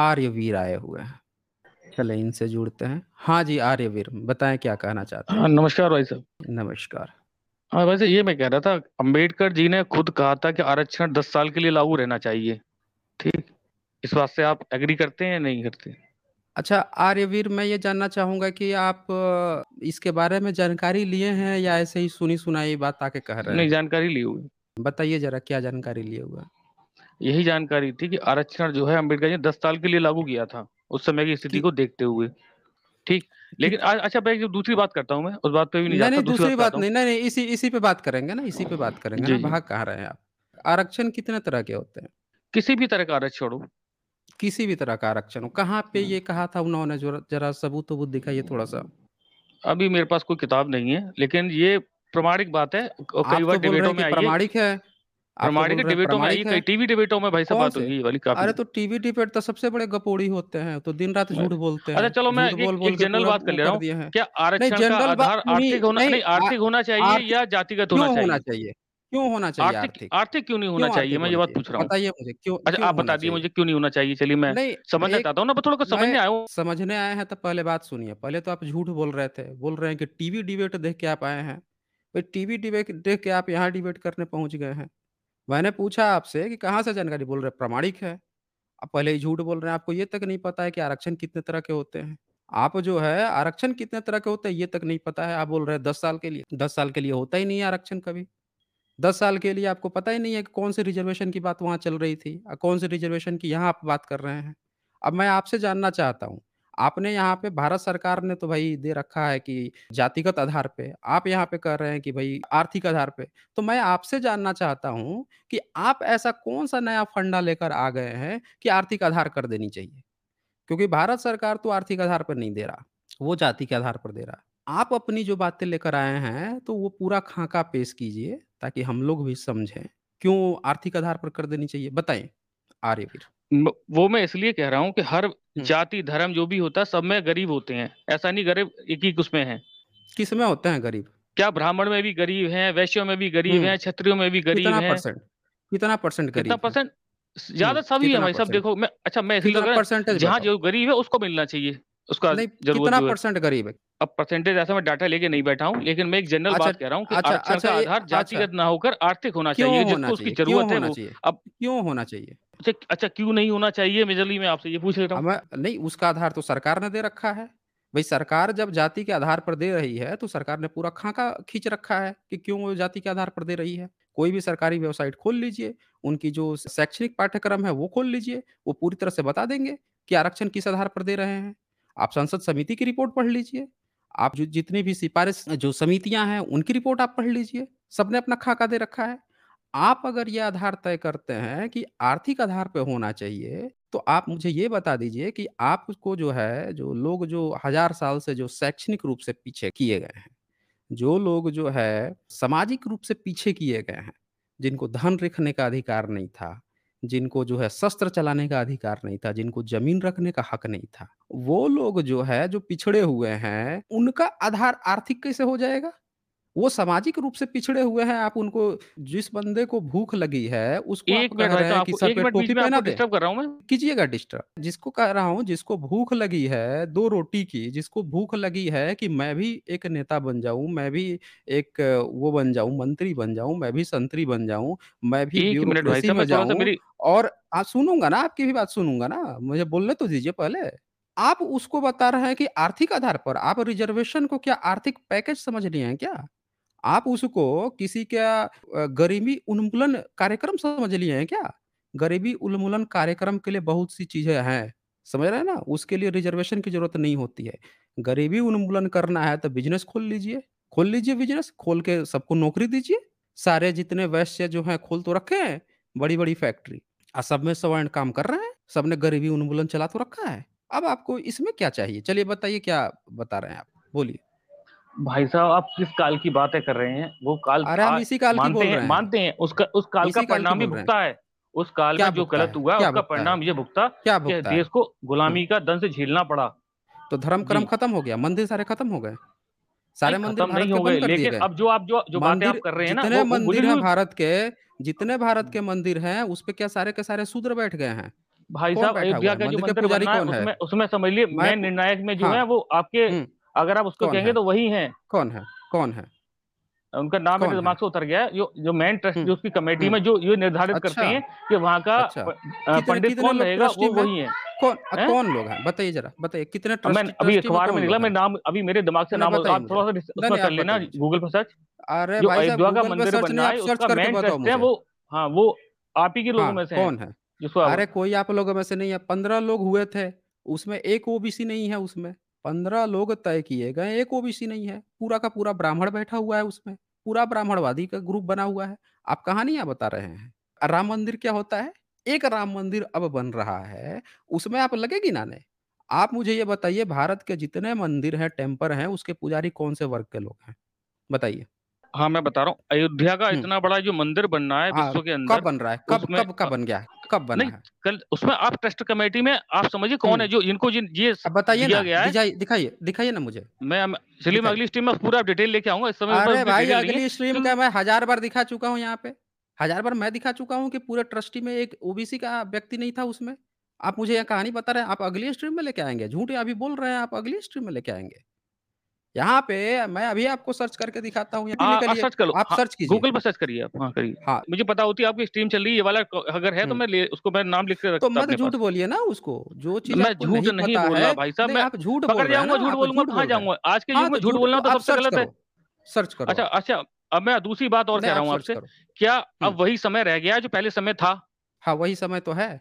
आर्यवीर आए हुए हैं चले इनसे जुड़ते हैं हाँ जी आर्यवीर बताएं क्या कहना चाहते हैं हाँ, नमस्कार भाई साहब नमस्कार हाँ वैसे ये मैं कह रहा था अंबेडकर जी ने खुद कहा था कि आरक्षण दस साल के लिए लागू रहना चाहिए ठीक इस बात से आप एग्री करते हैं या नहीं करते अच्छा आर्यवीर मैं ये जानना चाहूंगा कि आप इसके बारे में जानकारी लिए हैं या ऐसे ही सुनी सुनाई बात आके कह रहे हैं नहीं जानकारी ली हुई बताइए जरा क्या जानकारी लिए हुआ यही जानकारी थी कि आरक्षण जो है अम्बेडकर जी ने दस साल के लिए लागू किया था उस समय की स्थिति को देखते हुए ठीक लेकिन आ, अच्छा भाई जब दूसरी बात करता हूँ मैं उस बात पे भी नहीं, नहीं, नहीं दूसरी बात नहीं नहीं इसी इसी पे बात करेंगे ना इसी पे बात करेंगे वहां कह रहे हैं आप आरक्षण कितने तरह के होते हैं किसी भी तरह का आरक्षण हो किसी भी तरह का आरक्षण हो कहाँ पे हम्म। ये कहा था उन्होंने जरा सबूत सबूत दिखाइए थोड़ा सा अभी मेरे पास कोई किताब नहीं है लेकिन ये प्रमाणिक बात है कई बार तो डिबेटों में आई है प्रमाणिक डिबेटों में कई तो टीवी डिबेटों में भाई साहब बात अरे तो टीवी डिबेट तो सबसे बड़े गपोड़ी होते हैं, तो दिन-रात झूठ बोलते अच्छा हैं, चलो मैं एक जनरल बात कर ले रहा क्या आरक्षण का आधार आर्थिक होना नहीं आर्थिक होना चाहिए या जातिगत होना चाहिए? क्यों होना चाहिए आर्थिक आर्थिक? क्यों नहीं होना चाहिए? मैं ये बात पूछ रहा हूँ। बताइए मुझे क्यों अच्छा, आप बता दिए मुझे क्यों नहीं होना चाहिए? चलिए मैं समझना चाहता हूँ ना, थोड़ा समझने आया समझने आए हैं तो पहले बात सुनिए। पहले तो आप झूठ बोल रहे थे, बोल रहे हैं कि टीवी डिबेट देख के आप आए हैं। भाई टीवी डिबेट देख के आप यहाँ डिबेट करने पहुँच गए हैं। मैंने पूछा आपसे कि कहाँ से जानकारी बोल रहे हैं? है। आप पहले ही झूठ बोल रहे हैं, आपको ये तक नहीं पता है कि आरक्षण कितने तरह के होते हैं। आप जो है आरक्षण कितने तरह के होते हैं ये तक नहीं पता है, आप बोल रहे हैं दस साल के लिए। दस साल के लिए होता ही नहीं है आरक्षण कभी। दस साल के लिए आपको पता ही नहीं है कि कौन से रिज़र्वेशन की बात वहाँ चल रही थी कौन से रिज़र्वेशन की यहाँ आप बात कर रहे हैं। अब मैं आपसे जानना चाहता हूँ आपने यहाँ पे भारत सरकार ने तो भाई दे रखा है कि जातिगत आधार पे आप यहाँ पे कर रहे हैं कि भाई आर्थिक आधार पे तो मैं आपसे जानना चाहता हूँ कि आप ऐसा कौन सा नया फंडा लेकर आ गए हैं कि आर्थिक आधार कर देनी चाहिए क्योंकि भारत सरकार तो आर्थिक आधार पर नहीं दे रहा वो जाति के आधार पर दे रहा आप अपनी जो बातें लेकर आए हैं तो वो पूरा खाका पेश कीजिए ताकि हम लोग भी समझें क्यों आर्थिक आधार पर कर देनी चाहिए बताएं आर्यवीर वो मैं इसलिए कह रहा हूँ कि हर हम्म। जाति धर्म जो भी होता है सब में गरीब होते हैं ऐसा नहीं गरीब एक ही उसमें है किस में होते हैं गरीब क्या ब्राह्मण में भी गरीब है वैश्यो में भी गरीब हम्म। है क्षत्रियो में भी गरीब है कितना परसेंट कितना परसेंट ज्यादा हम्म, सभी है भाई सब देखो मैं अच्छा मैं इसलिए जहाँ जो गरीब है उसको मिलना चाहिए उसका कितना परसेंट गरीब है अब परसेंटेज ऐसा मैं डाटा लेके नहीं बैठा हूँ लेकिन मैं एक जनरल अच्छा, बात कह रहा हूँ कि अच्छा, आरक्षण अच्छा, का आधार जातिगत अच्छा, ना होकर आर्थिक होना चाहिए जिसको उसकी जरूरत है वो अब क्यों होना चाहिए अच्छा अच्छा क्यों नहीं होना चाहिए मेजरली मैं आपसे ये पूछ लेता हूँ नहीं उसका आधार तो सरकार ने दे रखा है भाई सरकार जब जाति के आधार पर दे रही है तो सरकार ने पूरा खाका खींच रखा है कि क्यों वो जाति के आधार पर दे रही है कोई भी सरकारी वेबसाइट खोल लीजिए उनकी जो शैक्षणिक पाठ्यक्रम है वो खोल लीजिए वो पूरी तरह से बता देंगे कि आरक्षण किस आधार पर दे रहे हैं आप संसद समिति की रिपोर्ट पढ़ लीजिए आप जो जितनी भी सिफारिश जो समितियां हैं उनकी रिपोर्ट आप पढ़ लीजिए सबने अपना खाका दे रखा है आप अगर ये आधार तय करते हैं कि आर्थिक आधार पे होना चाहिए, तो आप मुझे ये बता दीजिए कि आपको जो है, जो लोग जो हज़ार साल से जो शैक्षणिक रूप से पीछे किए गए हैं, जो लोग जो है सामाजिक रूप से पीछे किए गए हैं, जिनको धन रखने का अधिकार नहीं था, जिनको जो है शस्त्र चलाने का अधिकार नहीं था, जिनको ज़मीन रखने का हक नहीं था, वो लोग जो है, जो पिछड़े हुए हैं, उनका आधार आर्थिक कैसे हो जाएगा? वो सामाजिक रूप से पिछड़े हुए हैं आप उनको जिस बंदे को भूख लगी है उसको आप कह रहे तो हैं कि सर पे टोपी पहना दे कीजिएगा डिस्टर्ब जिसको कह रहा हूँ जिसको भूख लगी है दो रोटी की जिसको भूख लगी है कि मैं भी एक नेता बन जाऊं मैं भी एक वो बन जाऊं मंत्री बन जाऊं मैं भी संतरी बन जाऊं मैं भी ब्यूरोक्रेसी में तो जाऊं और आप सुनूंगा ना आपकी भी बात सुनूंगा ना मुझे बोलने तो दीजिए पहले आप उसको बता रहे हैं कि आर्थिक आधार पर आप रिजर्वेशन को क्या आर्थिक पैकेज समझ रही हैं क्या आप उसको किसी का गरीबी उन्मूलन कार्यक्रम समझ लिए हैं क्या? गरीबी उन्मूलन कार्यक्रम के लिए बहुत सी चीज़ें हैं, समझ रहे हैं ना? उसके लिए रिज़र्वेशन की ज़रूरत नहीं होती है। गरीबी उन्मूलन करना है तो बिज़नेस खोल लीजिए, खोल लीजिए बिज़नेस, खोल के सबको नौकरी दीजिए। सारे जितने वैश्य जो हैं खोल तो रखे हैं, बड़ी-बड़ी फैक्ट्री और सब में सवर्ण काम कर रहे हैं, सब ने गरीबी उन्मूलन चला तो रखा है। अब आपको इसमें क्या चाहिए? चलिए बताइए क्या बता रहे हैं आप? बोलिए। भाई साहब आप किस काल की बातें कर रहे हैं वो काल अरे हम इसी काल मानते की हैं मानते हैं उसका उस काल का परिणाम ही भुगता है उस काल में जो गलत हुआ उसका परिणाम ये भुगता कि देश को गुलामी हम्म। का दंश झेलना पड़ा तो धर्म कर्म खत्म हो गया मंदिर सारे खत्म हो गए सारे मंदिर नहीं हो गए लेकिन अब जो आप जो जो बातें आप कर रहे हैं ना जितने मंदिर हैं भारत के जितने भारत के मंदिर हैं उस पे क्या सारे के सारे शूद्र बैठ गए हैं भाई साहब अयोध्या का जो मंदिर है उसमें उसमें समझ लिए मैं निर्णायक में जो हाँ। है वो आपके हम्म। अगर आप उसको कहेंगे तो वही है कौन है कौन है उनका नाम मेरे तो दिमाग से उतर गया जो जो मेन हम्म। ट्रस्ट जो उसकी कमेटी में हम्म। जो ये निर्धारित अच्छा, करते हैं कि वहाँ का अच्छा, पंडित कौन रहेगा वो वही है कौन है? कौन लोग हैं बताइए जरा बताइए कितने ट्रस्टी, मैं अभी अखबार में निकला मैं नाम अभी मेरे दिमाग से नाम आप थोड़ा सा उसमें कर लेना गूगल पर सर्च अरे जो अयोध्या का मंदिर बना है उसका मेन ट्रस्ट है वो हाँ वो आप ही के लोगों हाँ, में से कौन है अरे कोई आप लोगों में से नहीं है पंद्रह लोग हुए थे उसमें एक ओबीसी नहीं है उसमें पंद्रह लोग तय किए गए एक ओबीसी नहीं है पूरा का पूरा ब्राह्मण बैठा हुआ है उसमें पूरा ब्राह्मणवादी का ग्रुप बना हुआ है आप कहानियां बता रहे हैं राम मंदिर क्या होता है एक राम मंदिर अब बन रहा है उसमें आप लगेगी ना नहीं आप मुझे ये बताइए भारत के जितने मंदिर हैं टेम्पर हैं उसके पुजारी कौन से वर्ग के लोग हैं बताइए हाँ मैं बता रहा हूँ अयोध्या का हम्म। इतना बड़ा जो मंदिर बनना है हाँ, विश्व के अंदर कब बन रहा है कब कब का बन गया है कब बना है कल उसमें आप ट्रस्ट कमेटी में आप समझिए कौन है हम्म। जो इनको जिन ये बताइए दिया गया है दिखाइए दिखाइए ना मुझे मैं चलिए अगली स्ट्रीम में पूरा डिटेल लेके आऊंगा इस समय अरे भाई अगली स्ट्रीम का मैं हजार बार दिखा चुका हूँ यहाँ पे हजार बार मैं दिखा चुका हूँ कि पूरे ट्रस्टी में एक ओबीसी का व्यक्ति नहीं था उसमें आप मुझे यह कहानी बता रहे हैं आप अगली स्ट्रीम में लेके आएंगे झूठे अभी बोल रहे हैं आप अगली स्ट्रीम में लेके आएंगे यहाँ पे मैं अभी आपको सर्च करके दिखाता हूँ सर्च हाँ, आप सर्च हाँ, कीजिए गूगल पर सर्च करिए आप हाँ, करिए हाँ मुझे पता होती है आपकी स्ट्रीम चल रही है ये वाला अगर है तो हम्म। मैं उसको मैं नाम लिख कर तो मत झूठ बोलिए ना उसको जो चीज मैं झूठ नहीं बोल रहा भाई साहब मैं झूठ पकड़ जाऊंगा झूठ तो बोलूंगा कहाँ जाऊंगा आज के युग में तो झूठ बोलना तो, तो सबसे गलत है सर्च करो अच्छा अच्छा अब मैं दूसरी बात और कह रहा हूँ आपसे क्या अब हम्म। वही समय रह गया जो पहले समय था हाँ वही समय तो है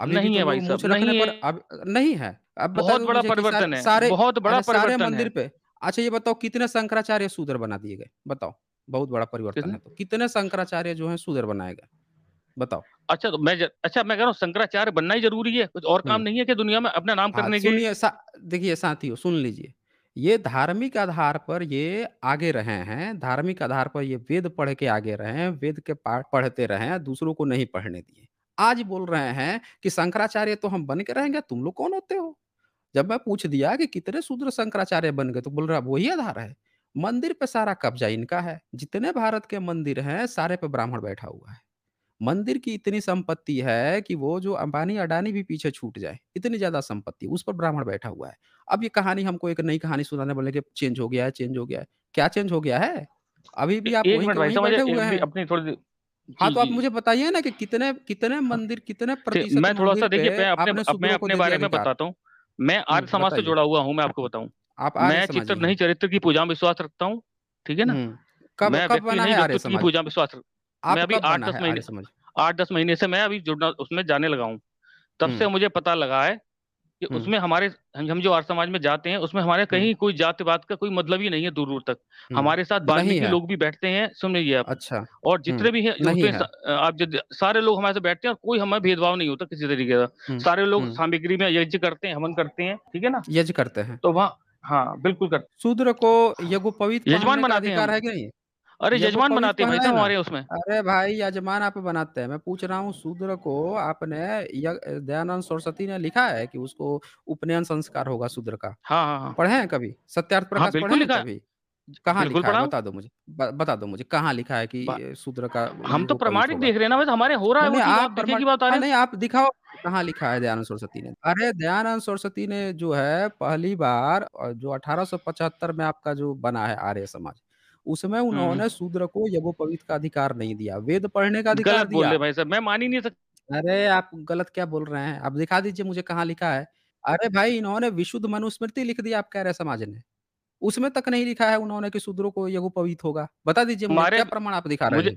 अब नहीं है भाई साहब नहीं है अब नहीं है अब बहुत बड़ा परिवर्तन है सारे बहुत बड़ा परिवर्तन है मंदिर पे अच्छा ये बताओ कितने शंकराचार्य सूदर बना दिए गए बताओ बहुत बड़ा परिवर्तन है तो कितने शंकराचार्य जो है सूदर बनाए गए बताओ अच्छा तो मैं ज... अच्छा मैं कह रहा हूँ शंकराचार्य बनना ही जरूरी है कुछ और काम हम्म। नहीं है कि दुनिया में अपना नाम हाँ, करने के लिए देखिए साथियों सुन लीजिए ये धार्मिक आधार पर ये आगे रहे हैं धार्मिक आधार पर ये वेद पढ़ के आगे रहे हैं वेद के पाठ पढ़ते रहे हैं दूसरों को नहीं पढ़ने दिए आज बोल रहे हैं कि शंकराचार्य तो हम बन के रहेंगे तुम लोग कौन होते हो जब मैं पूछ दिया कि कितने शूद्र शंकराचार्य बन गए तो बोल रहा वही आधार है मंदिर पे सारा कब्जा इनका है जितने भारत के मंदिर हैं सारे पे ब्राह्मण बैठा हुआ है मंदिर की इतनी संपत्ति है कि वो जो अंबानी अडानी भी पीछे छूट जाए इतनी ज्यादा संपत्ति उस पर ब्राह्मण बैठा हुआ है अब ये कहानी हमको एक नई कहानी सुनाने बोले कि चेंज हो गया है चेंज हो गया है क्या चेंज हो गया है अभी भी आप बैठे हुए हैं अपनी थोड़ी हाँ तो आप मुझे बताइए ना कि कितने कितने हाँ। मंदिर कितने मैं थोड़ा सा देखिए मैं अपने, अपने बारे में बताता हूँ मैं हम्म, आर्य समाज से जुड़ा हुआ हूँ मैं आपको बताऊँ आप मैं चित्र नहीं चरित्र की पूजा में विश्वास रखता हूँ ठीक है ना हम्म, कब, मैं कब बना है की पूजा में विश्वास मैं अभी आठ दस महीने आठ दस महीने से मैं अभी जुड़ना उसमें जाने लगा हूँ तब हम्म। से मुझे पता लगा है कि उसमें हमारे हम जो आर समाज में जाते हैं उसमें हमारे कहीं कोई बात का कोई मतलब ही नहीं है दूर दूर तक हमारे साथ तो वाल्मीकि लोग भी बैठते हैं सुन लीजिए आप अच्छा और जितने भी हैं है। आप जो सारे लोग हमारे साथ बैठते हैं और कोई हमें भेदभाव नहीं होता किसी तरीके का सारे लोग सामग्री में यज्ञ करते हैं हवन करते हैं ठीक है ना यज्ञ करते हैं तो वहाँ हाँ बिल्कुल करते शूद्र को पवित्र यजमान बनाते हैं अरे यजमान बनाते हैं भाई हमारे उसमें अरे भाई यजमान आप बनाते हैं मैं पूछ रहा हूँ शूद्र को आपने दयानंद सरस्वती ने लिखा है कि उसको उपनयन संस्कार होगा शूद्र का हाँ, हाँ, हाँ। पढ़े हैं कभी सत्यार्थ प्रकाश पढ़े कभी कहा लिखा है बता दो मुझे ब, बता दो मुझे कहाँ लिखा है कि शूद्र का हम तो प्रमाणिक देख रहे हैं ना बस हमारे हो रहा है आप की बात आ रही नहीं आप दिखाओ कहाँ लिखा है दयानंद सरस्वती ने अरे दयानंद सरस्वती ने जो है पहली बार जो 1875 में आपका जो बना है आर्य समाज उसमें उन्होंने हम्म। शूद्र को यवो पवित्र का अधिकार नहीं दिया वेद पढ़ने का अधिकार गलत दिया भाई साहब मैं मान ही नहीं सकता अरे आप गलत क्या बोल रहे हैं आप दिखा दीजिए मुझे कहाँ लिखा है अरे भाई इन्होंने विशुद्ध मनुस्मृति लिख दिया आप कह रहे समाज ने उसमें तक नहीं लिखा है उन्होंने कि शूद्रों को पवित्र होगा बता दीजिए क्या प्रमाण आप दिखा रहे हैं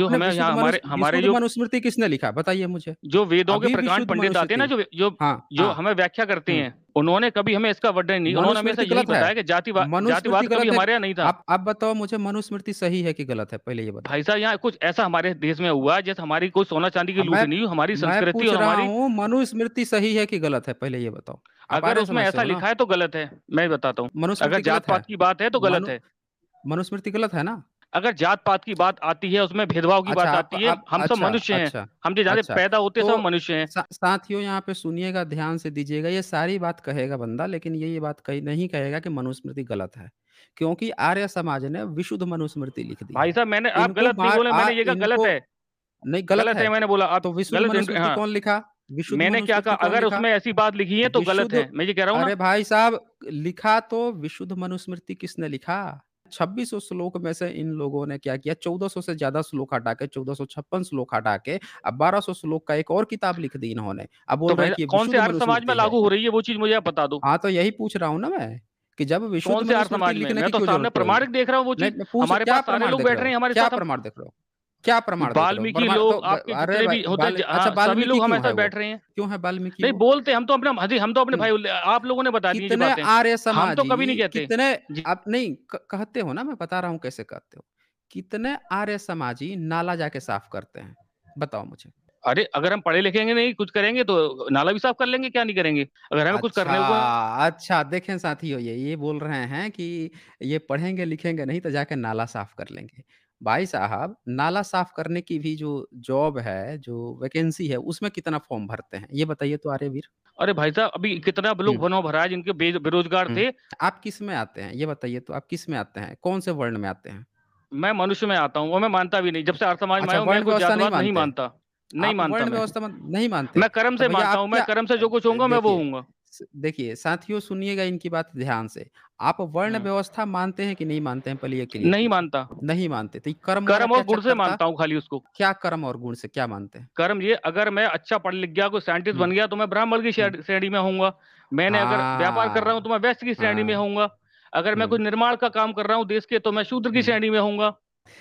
जो हमें यहाँ हमारे हमारे जो स्मृति किसने लिखा बताइए मुझे जो वेदों के प्रकांड पंडित आते हैं ना जो जो हाँ, जो हाँ, हमें व्याख्या करते हम्म। हैं उन्होंने कभी हमें इसका वर्णन नहीं उन्होंने हमें यही बताया कि जातिवाद जातिवाद कभी हमारे यहाँ नहीं था आप, आप बताओ मुझे मनुस्मृति सही है कि गलत है पहले ये बताओ भाई साहब यहाँ कुछ ऐसा हमारे देश में हुआ जैसे हमारी कोई सोना चांदी की लूट नहीं हुई हमारी संस्कृति और हमारी मनुस्मृति सही है कि गलत है पहले ये बताओ अगर उसमें ऐसा लिखा है तो गलत है मैं बताता हूँ अगर पात की बात है तो गलत है मनुस्मृति गलत है ना अगर जात पात की बात आती है उसमें भेदभाव की अच्छा, बात आती है हम सब अच्छा, मनुष्य हैं अच्छा, हम जो ज्यादा अच्छा। पैदा होते तो, सब मनुष्य हैं साथियों यहाँ पे सुनिएगा ध्यान से दीजिएगा ये सारी बात कहेगा बंदा लेकिन ये ये बात कही नहीं कहेगा कि मनुस्मृति गलत है क्योंकि आर्य समाज ने विशुद्ध मनुस्मृति लिख दी भाई साहब मैंने आप गलत नहीं बोला मैंने ये गलत है नहीं गलत है मैंने बोला आप तो विशुद्ध मनुस्मृति हाँ। कौन लिखा मैंने क्या कहा अगर उसमें ऐसी बात लिखी है तो गलत है मैं ये कह रहा हूँ अरे भाई साहब लिखा तो विशुद्ध मनुस्मृति किसने लिखा 2600 श्लोक में से इन लोगों ने क्या किया 1400 से ज्यादा श्लोक हटा के चौदह श्लोक हटा के अब 1200 श्लोक का एक और किताब लिख दी इन्होंने अब तो बोल तो रहे कि कौन से आर्य समाज में लागू हो रही है वो चीज मुझे आप बता दो हाँ तो यही पूछ रहा हूँ ना मैं कि जब विश्व समाज में तो प्रमाणिक देख रहा हूँ वो हमारे पास सारे लोग बैठ रहे हैं हमारे साथ प्रमाण देख रहा हूँ क्या प्रमाण वाल्मीकि लोग तो आपके भी होते हाँ, अच्छा सभी लोग हमारे बैठ रहे हैं क्यों है वाल्मीकि नहीं बोलते हम तो अपने हाँ हम तो अपने हम्म। भाई आप लोगों ने बता दी आर्य समाज हम तो कभी नहीं कहते कितने आप नहीं कहते हो ना मैं बता रहा हूँ कैसे कहते हो कितने आर्य समाजी नाला जाके साफ करते हैं बताओ मुझे अरे अगर हम पढ़े लिखेंगे नहीं कुछ करेंगे तो नाला भी साफ कर लेंगे क्या नहीं करेंगे अगर हमें अच्छा, कुछ करने को अच्छा देखें साथियों ये ये बोल रहे हैं कि ये पढ़ेंगे लिखेंगे नहीं तो जाके नाला साफ कर लेंगे भाई साहब, नाला साफ करने की भी जो जॉब है, जो वैकेंसी है, उसमें कितना फॉर्म भरते हैं? ये बताइए तो आर्यवीर। अरे भाई साहब, अभी कितना अब लोग बनो भरा है जिनके बेरोजगार थे। आप किस में आते हैं? ये बताइए तो आप किस में आते हैं? कौन-से वर्ण में आते हैं? मैं मनुष्य में आता हूँ और मैं मानता भी नहीं। जब से अर्थ समाज में अच्छा, आया हूँ मैं नहीं नहीं मानता। नहीं मानता मैं। नहीं मैं कर्म से अच्छा, मानता हूँ, मैं कर्म से जो कुछ होगा मैं वो हूँ देखिए साथियों सुनिएगा इनकी बात ध्यान से आप वर्ण हाँ। व्यवस्था मानते हैं कि नहीं मानते हैं पहले नहीं मानता नहीं मानते तो कर्म कर्म और गुण से मानता हूँ खाली उसको क्या कर्म और गुण से क्या मानते हैं कर्म ये अगर मैं अच्छा पढ़ लिख गया कोई साइंटिस्ट बन हम्म। गया तो मैं ब्राह्मण की हम्म। श्रेणी में होऊंगा मैंने अगर व्यापार कर रहा हूँ तो हाँ। मैं वैश्य की श्रेणी में हाँ। होऊंगा अगर मैं कोई हम्म। निर्माण का काम कर रहा हूँ देश के तो मैं शूद्र की श्रेणी में होऊंगा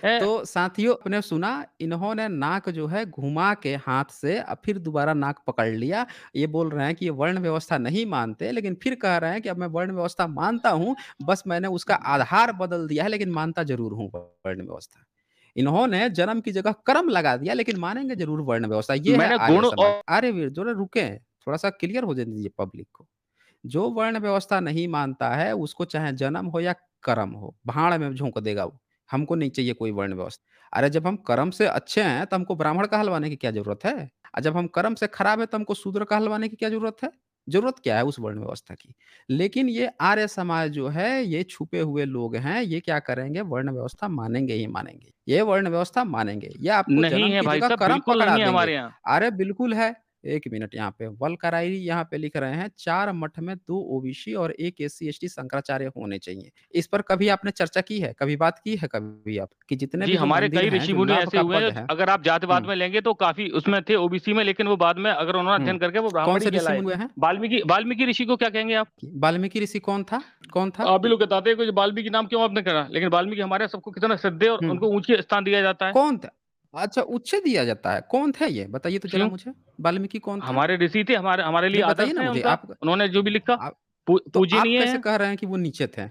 ए, तो साथियों आपने सुना इन्होंने नाक जो है घुमा के हाथ से फिर दोबारा नाक पकड़ लिया ये बोल रहे हैं कि ये वर्ण व्यवस्था नहीं मानते लेकिन फिर कह रहे हैं कि अब मैं वर्ण व्यवस्था मानता हूँ बस मैंने उसका आधार बदल दिया है लेकिन मानता जरूर हूँ वर्ण व्यवस्था इन्होंने जन्म की जगह कर्म लगा दिया लेकिन मानेंगे जरूर वर्ण व्यवस्था ये अरे वीर आर्य जो रुके थोड़ा सा क्लियर हो जाए दीजिए पब्लिक को जो वर्ण व्यवस्था नहीं मानता है उसको चाहे जन्म हो या कर्म हो भाड़ में झोंक देगा वो हमको नहीं चाहिए कोई वर्ण व्यवस्था अरे जब हम कर्म से अच्छे हैं तो हमको ब्राह्मण कहलवाने की क्या जरूरत है और जब हम कर्म से खराब है तो हमको शूद्र कहलवाने की क्या जरूरत है जरूरत क्या है उस वर्ण व्यवस्था की लेकिन ये आर्य समाज जो है ये छुपे हुए लोग हैं ये क्या करेंगे वर्ण व्यवस्था मानेंगे ही मानेंगे ये वर्ण व्यवस्था मानेंगे ये आपको नहीं है भाई साहब कर्म बिल्कुल पकड़ा नहीं हमारे यहाँ अरे बिल्कुल है एक मिनट यहाँ पे वलकराई यहाँ पे लिख रहे हैं चार मठ में दो ओबीसी और एक एस सी शंकराचार्य होने चाहिए इस पर कभी आपने चर्चा की है कभी बात की है कभी आप कि जितने जी हमारे कई ऋषि मुनि ऐसे हुए हैं अगर आप जातिवाद में लेंगे तो काफी उसमें थे ओबीसी में लेकिन वो बाद में अगर उन्होंने अध्ययन करके वो कौन से ऋषि हुए हैं वाल्मीकि वाल्मीकि ऋषि को क्या कहेंगे आप वाल्मीकि ऋषि कौन था कौन था आप भी लोग बताते हैं वाल्मीकि नाम क्यों आपने करा लेकिन वाल्मीकि हमारे सबको कितना श्रद्धे और उनको ऊंचे स्थान दिया जाता है कौन था अच्छा उच्च दिया जाता है, कौन थे ये? बताइए तो जरा मुझे, वाल्मीकि कौन थे? हमारे ऋषि थे, हमारे हमारे लिए बताइए आदर्श ना मुझे उनका, आप उन्होंने जो भी लिखा तो पूजनीय तो कह रहे हैं कि वो नीचे थे?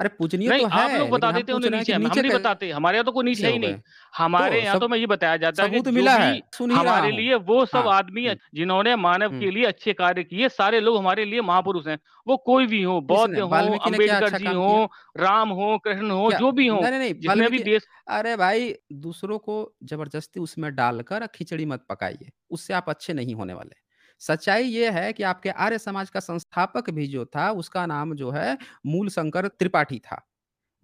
अरे पूजनीय नहीं तो है, आप लोग बता देते उन्हें नीचे नीचे हम नहीं बताते हमारे यहाँ तो कोई नीचे ही नहीं हमारे तो यहाँ तो मैं ये बताया जाता है कि मिला है हमारे लिए वो सब हाँ। आदमी हम्म। जिन्होंने मानव हम्म। के लिए अच्छे कार्य किए सारे लोग हमारे लिए महापुरुष हैं वो कोई भी हो बौद्ध हो अम्बेडकर अच्छा जी हो राम हो कृष्ण हो जो भी हो जितने भी देश अरे भाई दूसरों को जबरदस्ती उसमें डालकर खिचड़ी मत पकाइए उससे आप अच्छे नहीं होने वाले सच्चाई ये है कि आपके आर्य समाज का संस्थापक भी जो था उसका नाम जो है मूल शंकर त्रिपाठी था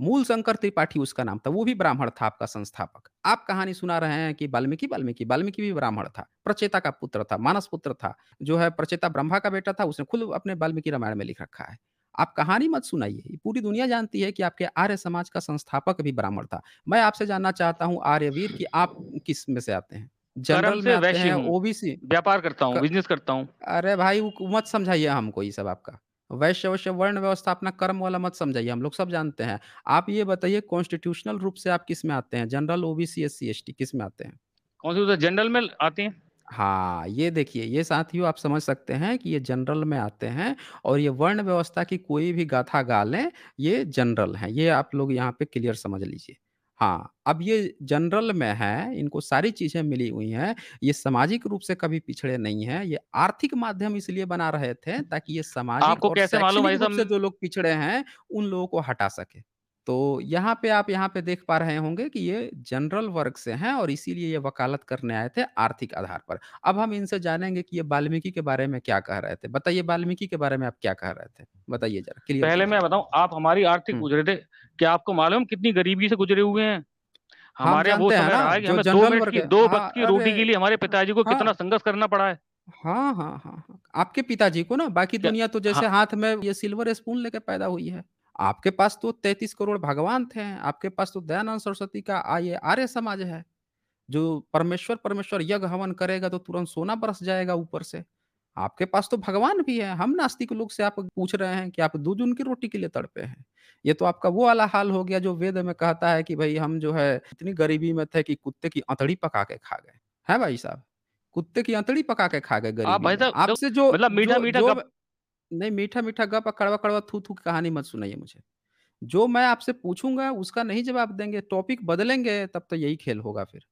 मूल शंकर त्रिपाठी उसका नाम था वो भी ब्राह्मण था आपका संस्थापक आप कहानी सुना रहे हैं कि वाल्मीकि वाल्मीकि वाल्मीकि भी ब्राह्मण था प्रचेता का पुत्र था मानस पुत्र था जो है प्रचेता ब्रह्मा का बेटा था उसने खुद अपने वाल्मीकि रामायण में लिख रखा है आप कहानी मत सुनाइए पूरी दुनिया जानती है कि आपके आर्य समाज का संस्थापक भी ब्राह्मण था मैं आपसे जानना चाहता हूँ आर्यवीर की आप किस में से आते हैं जनरल में आते हैं ओबीसी व्यापार करता हूँ बिजनेस करता हूँ अरे भाई मत समझाइए हमको ये सब आपका वैश्य वैश्य वर्ण व्यवस्था अपना कर्म वाला मत समझाइए हम लोग सब जानते हैं आप ये बताइए कॉन्स्टिट्यूशनल रूप से आप किस में आते हैं general OBC S C S T किस में आते हैं कौन से जनरल में आते हैं हाँ ये देखिए ये साथियों आप समझ सकते हैं कि ये जनरल में आते हैं और ये वर्ण व्यवस्था की कोई भी गाथा गाले ये जनरल है ये आप लोग यहाँ पे क्लियर समझ लीजिए हाँ, अब ये जनरल में है, इनको सारी चीज़ें मिली हुई हैं, ये सामाजिक रूप से कभी पिछड़े नहीं हैं, ये आर्थिक माध्यम इसलिए बना रहे थे ताकि ये सामाजिक आपको और कैसे मालूम भाई रूप से साहब जो लोग पिछड़े हैं, उन लोगों को हटा सके। तो यहाँ पे आप यहाँ पे देख पा रहे होंगे कि ये जनरल वर्ग से हैं और इसीलिए ये वकालत करने आए थे आर्थिक आधार पर अब हम इनसे जानेंगे कि ये वाल्मीकि के बारे में क्या कह रहे थे बताइए वाल्मीकि के बारे में आप क्या कह रहे थे बताइए जरा क्लियर पहले मैं कीजिए बताऊं आप हमारी आर्थिक गुजरे थे क्या आपको मालूम कितनी गरीबी से गुजरे हुए हैं हमारे वो समय हमें दो वक्त हाँ, की रोटी के लिए हमारे पिताजी को कितना हाँ। संघर्ष करना पड़ा है हाँ, हाँ हाँ हाँ आपके पिताजी को ना बाकी दुनिया तो जैसे हाँ हाथ में ये सिल्वर स्पून लेके पैदा हुई है आपके पास तो तैतीस करोड़ भगवान थे आपके पास तो दयानंद सरस्वती का आये आर्य समाज है जो परमेश्वर परमेश्वर यज्ञ हवन करेगा तो तुरंत सोना बरस जाएगा ऊपर से आपके पास तो भगवान भी है हम नास्तिक लोग से आप पूछ रहे हैं कि आप दो जून की रोटी के लिए तड़पे हैं ये तो आपका वो वाला हाल हो गया जो वेद में कहता है कि भाई हम जो है इतनी गरीबी में थे कि कुत्ते की अंतड़ी पका के खा गए है भाई साहब कुत्ते की अंतड़ी पका के खा गए हाँ गरीबी आपसे जो मतलब मीठा मीठा नहीं मीठा-मीठा गप कड़वा-कड़वा थू-थू की कहानी मत सुनाइए मुझे। जो मैं आपसे पूछूंगा उसका नहीं जवाब देंगे, टॉपिक बदलेंगे तब तो यही खेल होगा फिर।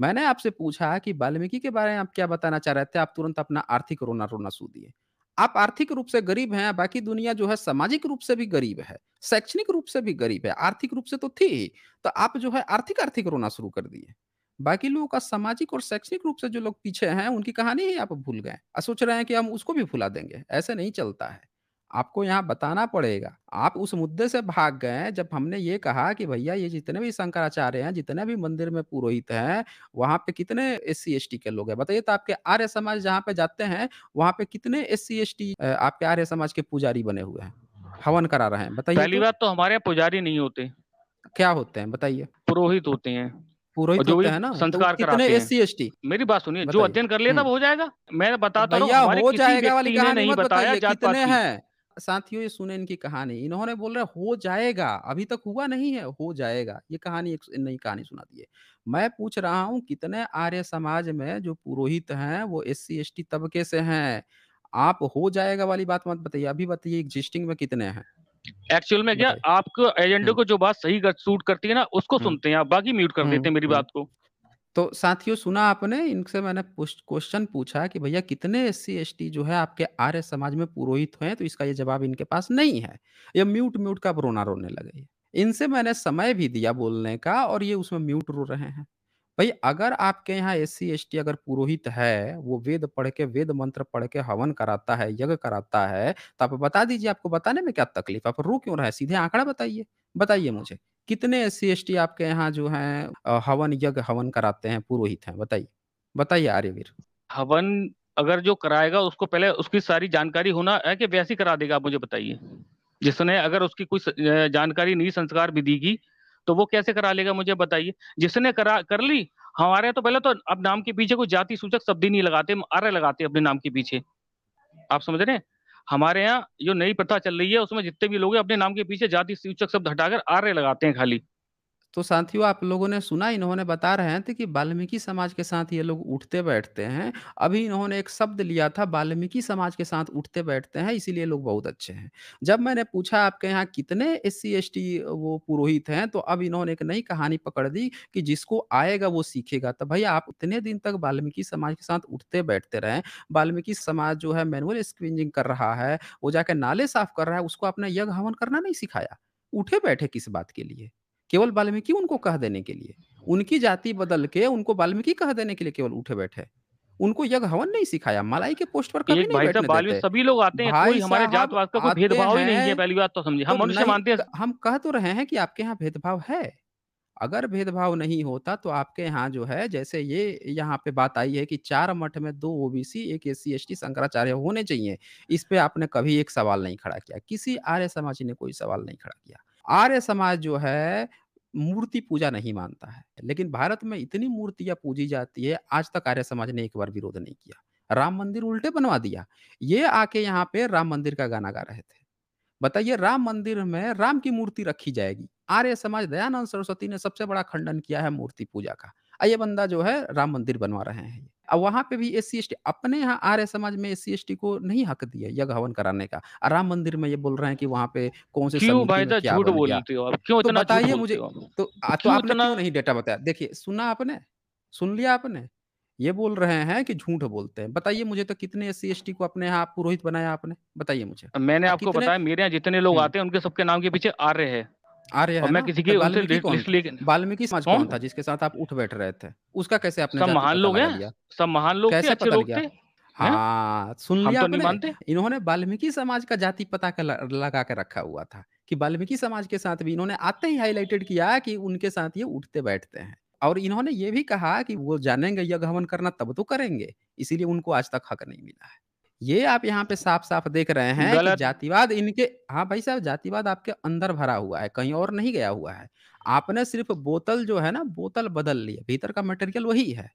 मैंने आपसे पूछा कि वाल्मीकि के बारे में आप क्या बताना चाह रहे थे? आप तुरंत अपना आर्थिक रोना-रोना सू दिए। आप आर्थिक रूप से गरीब हैं, बाकी दुनिया जो है सामाजिक रूप से भी गरीब है, शैक्षणिक रूप से भी गरीब है, आर्थिक रूप से तो थी ही। तो आप जो है आर्थिक-आर्थिक रोना शुरू कर दिए। बाकी लोगों का सामाजिक और शैक्षणिक रूप से जो लोग पीछे हैं उनकी कहानी ही आप भूल गए और सोच रहे हैं कि हम उसको भी भुला देंगे ऐसे नहीं चलता है आपको यहाँ बताना पड़ेगा आप उस मुद्दे से भाग गए हैं, जब हमने ये कहा कि भैया ये जितने भी शंकराचार्य हैं जितने भी मंदिर में पुरोहित हैं वहाँ पे कितने एस सी के लोग हैं बताइए तो आपके आर्य समाज जहाँ पे जाते हैं वहाँ पे कितने एस सी आपके आर्य समाज के पुजारी बने हुए हैं हवन करा रहे हैं बताइए पहली तो? बात तो हमारे पुजारी नहीं होते क्या होते हैं बताइए पुरोहित होते हैं पुरोहित जो होते तो हैं ना संस्कार तो कितने एस सी एस टी मेरी बात सुनिए जो अध्ययन कर लेता हम्म। वो हो जाएगा मैं बताता हूँ हो जाएगा वाली कहानी बताया कितने हैं साथियों ये सुने इनकी कहानी इन्होंने बोल रहे हो जाएगा अभी तक हुआ नहीं है हो जाएगा ये कहानी एक नई कहानी सुना दी है मैं पूछ रहा हूँ कितने आर्य समाज में जो पुरोहित हैं वो एस सी एस टी तबके से हैं आप हो जाएगा वाली बात मत बताइए अभी बताइए एग्जिस्टिंग में कितने हैं एक्चुअल में क्या आपको एजेंडे हम्म। को जो बात सही कर, सूट करती है ना उसको हम्म। सुनते हैं आप बाकी म्यूट कर देते हैं हम्म, मेरी बात को तो साथियों सुना आपने इनसे मैंने क्वेश्चन पूछा कि भैया कितने एस सी जो है आपके आर्य समाज में पुरोहित हैं तो इसका ये जवाब इनके पास नहीं है ये म्यूट म्यूट का रोना रोने लगे इनसे मैंने समय भी दिया बोलने का और ये उसमें म्यूट रो रहे हैं भाई अगर आपके यहाँ एस टी अगर पुरोहित है वो वेद पढ़ के वेद मंत्र पढ़ के हवन कराता है यज्ञ कराता है तो आप बता दीजिए आपको बताने में क्या तकलीफ आप रो क्यों रहे सीधे आंकड़ा बताइए बताइए मुझे कितने एस सी आपके यहाँ जो है हवन यज्ञ हवन कराते हैं पुरोहित हैं बताइए बताइए आर्यवीर हवन अगर जो कराएगा उसको पहले उसकी सारी जानकारी होना है कि वैसी करा देगा आप मुझे बताइए जिसने अगर उसकी कोई जानकारी नहीं संस्कार विधि की तो वो कैसे करा लेगा मुझे बताइए जिसने करा कर ली हमारे तो पहले तो अब नाम के पीछे कोई जाति सूचक शब्द ही नहीं लगाते अरे लगाते अपने नाम के पीछे आप समझ रहे हैं हमारे यहाँ जो नई प्रथा चल रही है उसमें जितने भी लोग हैं अपने नाम के पीछे जाति सूचक शब्द हटाकर आर्य लगाते हैं खाली तो साथियों आप लोगों ने सुना इन्होंने बता रहे हैं थे कि वाल्मीकि समाज के साथ ये लोग उठते बैठते हैं। अभी इन्होंने एक शब्द लिया था वाल्मीकि समाज के साथ उठते बैठते हैं इसीलिए लोग बहुत अच्छे हैं। जब मैंने पूछा आपके यहाँ कितने एस टी वो पुरोहित हैं तो अब इन्होंने एक नई कहानी पकड़ दी कि जिसको आएगा वो सीखेगा। तो भाई आप इतने दिन तक वाल्मीकि समाज के साथ उठते बैठते रहें, वाल्मीकि समाज जो है मैनुअल स्क्रीनिंग कर रहा है, वो जाके नाले साफ कर रहा है उसको आपने यज्ञ हवन करना नहीं सिखाया। उठे बैठे किस बात के लिए? केवल वाल्मीकि उनको कह देने के लिए उनकी जाति बदल के उनको वाल्मीकि कह देने के लिए केवल उठे बैठे उनको यज्ञ हवन नहीं सिखाया मलाई के पोस्ट पर कभी नहीं बैठने देते सभी लोग आते हैं कोई हमारे जातवाद का कोई भेदभाव ही नहीं है पहली बात तो समझे तो हम मनुष्य मानते हैं हम कह तो रहे हैं कि आपके यहाँ भेदभाव है अगर भेदभाव नहीं होता तो आपके यहाँ जो है जैसे ये यहाँ पे बात आई है कि चार मठ में दो ओबीसी एक S C S T Shankaracharya होने चाहिए इस पे आपने कभी एक सवाल नहीं खड़ा किया किसी आर्य समाज ने कोई सवाल नहीं खड़ा किया आर्य समाज जो है मूर्ति पूजा नहीं मानता है लेकिन भारत में इतनी मूर्तियां पूजी जाती है आज तक आर्य समाज ने एक बार विरोध नहीं किया राम मंदिर उल्टे बनवा दिया ये आके यहाँ पे राम मंदिर का गाना गा रहे थे बताइए राम मंदिर में राम की मूर्ति रखी जाएगी आर्य समाज दयानंद सरस्वती ने सबसे बड़ा खंडन किया है मूर्ति पूजा का ये बंदा जो है राम मंदिर बनवा रहे हैं वहां पे भी एस सी अपने यहाँ आर्य समाज में एस सी को नहीं हक दिया यज्ञ हवन कराने का राम मंदिर में ये बोल रहे हैं कि वहाँ पे कौन से क्यों भाई झूठ बोलते हो क्यों तो बताइए मुझे तो तो आपने क्यों नहीं डेटा बताया देखिए सुना आपने सुन लिया आपने ये बोल रहे हैं कि झूठ बोलते हैं बताइए मुझे तो कितने एस सी को अपने यहाँ पुरोहित बनाया आपने बताइए मुझे मैंने आपको बताया मेरे यहाँ जितने लोग हम्म। आते हैं उनके सबके नाम के पीछे आर्य है आर्य और मैं किसी तो की वाल्मीकि समाज कौन था जिसके साथ आप उठ बैठ रहे थे उसका कैसे आपने सब महान लोग हैं सब महान लोग कैसे पता लग हाँ सुन लिया तो मानते इन्होंने वाल्मीकि समाज का जाति पता का लगा के रखा हुआ था कि वाल्मीकि समाज के साथ भी इन्होंने आते ही हाईलाइटेड किया कि उनके साथ ये उठते बैठते हैं और इन्होंने ये भी कहा कि वो जानेंगे यज्ञ हवन करना तब तो करेंगे इसीलिए उनको आज तक हक नहीं मिला है ये आप यहाँ पे साफ-साफ देख रहे हैं जातिवाद इनके हाँ भाई साहब जातिवाद आपके अंदर भरा हुआ है, कहीं और नहीं गया हुआ है। आपने सिर्फ बोतल जो है ना बोतल बदल लिया भीतर का मटेरियल वही है।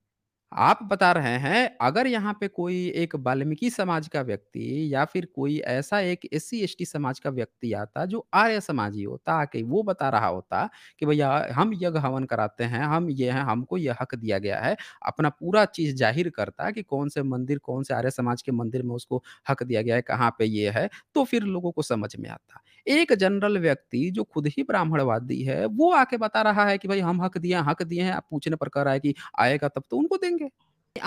आप बता रहे हैं, अगर यहाँ पे कोई एक वाल्मीकि समाज का व्यक्ति या फिर कोई ऐसा एक एस सी समाज का व्यक्ति आता, जो आर्य समाजी होता, आके वो बता रहा होता कि भैया हम यज्ञ हवन कराते हैं, हम ये हैं, हमको ये हक दिया गया है। अपना पूरा चीज़ जाहिर करता कि कौन से मंदिर, कौन से आर्य समाज के मंदिर में उसको हक दिया गया है, कहाँ पे ये है, तो फिर लोगों को समझ में आता। एक जनरल व्यक्ति जो खुद ही ब्राह्मणवादी है वो आके बता रहा है कि भाई हम हक दिए हक दिए हैं आप पूछने पर कह रहा है कि आएगा तब तो उनको देंगे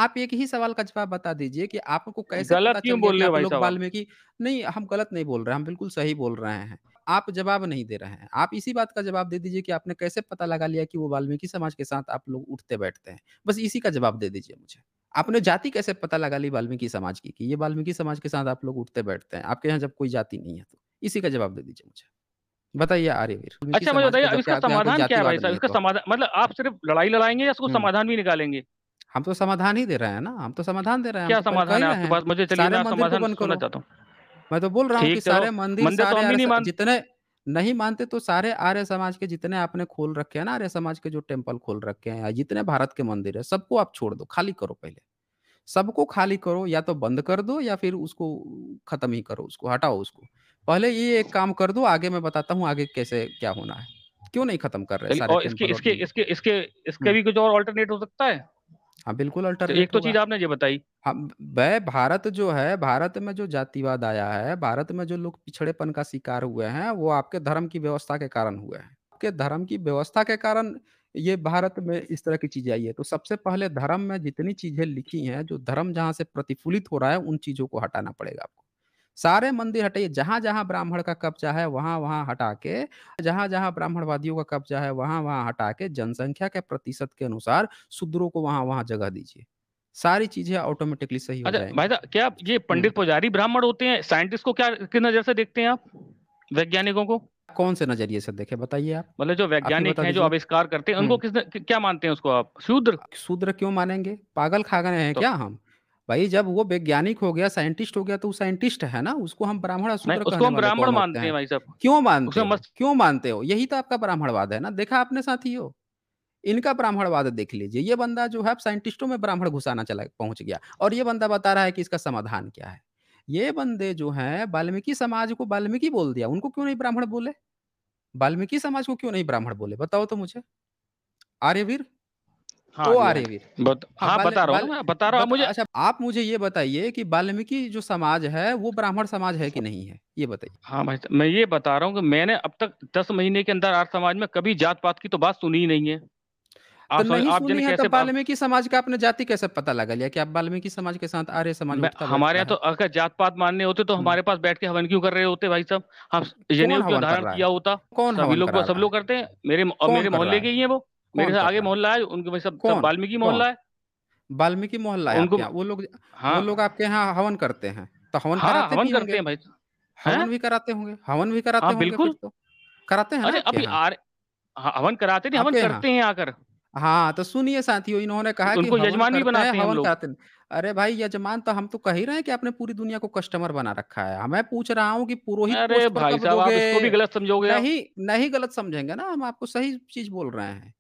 आप एक ही सवाल का जवाब बता दीजिए कि आपको कैसे गलत क्यों बोल रहे लोग वाल्मीकि नहीं हम गलत नहीं बोल रहे हम बिल्कुल सही बोल रहे हैं आप जवाब नहीं दे रहे हैं आप इसी बात का जवाब दे दीजिए कि आपने कैसे पता लगा लिया कि वो वाल्मीकि समाज के साथ आप लोग उठते बैठते हैं बस इसी का जवाब दे दीजिए मुझे आपने जाति कैसे पता लगा ली वाल्मीकि समाज की कि ये वाल्मीकि समाज के साथ आप लोग उठते बैठते हैं आपके यहाँ जब कोई जाति नहीं है तो इसी का जवाब दे दीजिए मुझे बताइए आर्यवीर अच्छा मुझे बताइए इसका समाधान क्या है भाई इसका समाधान मतलब आप सिर्फ लड़ाई लड़ाएंगे या उसको हम्म। समाधान भी निकालेंगे हम तो समाधान ही दे रहे हैं ना हम तो समाधान दे रहे हैं क्या समाधान है आपके पास मुझे चलिए मैं तो समाधान सुनना चाहता हूं मैं तो बोल रहा हूं कि सारे तो मंदिर तो सारे जितने नहीं मानते तो सारे आर्य समाज के जितने आपने खोल रखे हैं ना आर्य समाज के जो टेम्पल खोल रखे हैं या जितने भारत के मंदिर है सबको आप छोड़ दो खाली करो पहले सबको खाली करो या तो बंद कर दो या फिर उसको खत्म ही करो उसको हटाओ उसको पहले ये एक काम कर दो आगे मैं बताता हूँ आगे कैसे क्या होना है क्यों नहीं खत्म कर रहे सारे और इसके इसके इसके इसके हम्म। इसके भी कुछ और अल्टरनेट हो सकता है हाँ बिल्कुल अल्टरनेट तो एक तो चीज आपने ये बताई हाँ वह भारत जो है भारत में जो जातिवाद आया है भारत में जो लोग पिछड़ेपन का शिकार हुए हैं वो आपके धर्म की व्यवस्था के कारण हुए हैं आपके धर्म की व्यवस्था के कारण ये भारत में इस तरह की चीजें आई है तो सबसे पहले धर्म में जितनी चीजें लिखी हैं जो धर्म जहां से प्रतिफुलित हो रहा है उन चीजों को हटाना पड़ेगा आपको सारे मंदिर हटाइए जहां जहां ब्राह्मण का कब्जा है वहां वहां हटा के जहां जहां ब्राह्मणवादियों का कब्जा है वहां वहां हटा के जनसंख्या के प्रतिशत के अनुसार शूद्रों को वहां वहां जगह दीजिए सारी चीजें ऑटोमेटिकली सही हो अच्छा, जाएंगी भाई क्या ये पंडित हम्म। पुजारी ब्राह्मण होते हैं साइंटिस्ट को क्या किस नजर से देखते हैं आप वैज्ञानिकों को कौन से नजरिए से देखे बताइए आप मतलब जो वैज्ञानिक हैं जो आविष्कार करते हैं उनको हम्म। किस क्या मानते हैं उसको आप शूद्र शूद्र क्यों मानेंगे पागल खा गए हैं तो क्या हम भाई जब वो वैज्ञानिक हो गया साइंटिस्ट हो गया तो वो साइंटिस्ट है ना उसको हम ब्राह्मण उसको हम ब्राह्मण मानते हैं भाई साहब क्यों मानते हो क्यों मानते हो यही तो आपका ब्राह्मणवाद है ना देखा आपने साथियों इनका ब्राह्मणवाद देख लीजिए ये बंदा जो है साइंटिस्टों में ब्राह्मण घुसाना चला पहुंच गया और ये बंदा बता रहा है कि इसका समाधान क्या है ये बंदे जो है वाल्मीकि समाज को वाल्मीकि बोल दिया उनको क्यों नहीं ब्राह्मण बोले वाल्मीकि समाज को क्यों नहीं ब्राह्मण बोले बताओ तो मुझे आर्यवीर हाँ, तो आर्यवीर हाँ। बत, हाँ, हाँ बता रहा हूँ बता रहा हूँ मुझे अच्छा आप मुझे ये बताइए कि वाल्मीकि जो समाज है वो ब्राह्मण समाज है कि नहीं है ये बताइए हाँ भाई तो मैं ये बता रहा हूँ कि मैंने अब तक दस महीने के अंदर आर्य समाज में कभी जात पात की तो बात सुनी ही नहीं है आप तो नहीं आप सुनी है तो वाल्मीकि समाज का आपने जाति कैसे पता लगा लिया कि आप वाल्मीकि समाज के साथ आर्य समाज हमारे यहाँ तो अगर जात पात मानने होते तो हम्म। हमारे पास बैठ के हवन क्यों कर रहे होते भाई साहब हम धारण किया होता कौन सभी लोग सब लोग करते हैं मेरे मेरे मोहल्ले के ही है वो मेरे कौन साथ आगे मोहल्ला है उनके भाई सब वाल्मीकि मोहल्ला है वाल्मीकि मोहल्ला है उनको वो लोग वो हाँ लोग आपके यहाँ हवन करते हैं तो हवन हाँ, हवन करते हैं भाई हवन भी कराते होंगे हवन भी कराते हाँ होंगे बिल्कुल तो? कराते हैं अरे अभी यहाँ आर हाँ, हवन कराते थे हवन करते हैं आकर हाँ तो सुनिए साथियों इन्होंने कहा कि उनको यजमान भी बनाते हैं हवन कराते अरे भाई यजमान तो हम तो कह ही रहे हैं कि आपने पूरी दुनिया को कस्टमर बना रखा है मैं पूछ रहा हूँ कि पुरोहित अरे भाई साहब आप इसको भी गलत समझोगे नहीं नहीं गलत समझेंगे ना हम आपको सही चीज बोल रहे हैं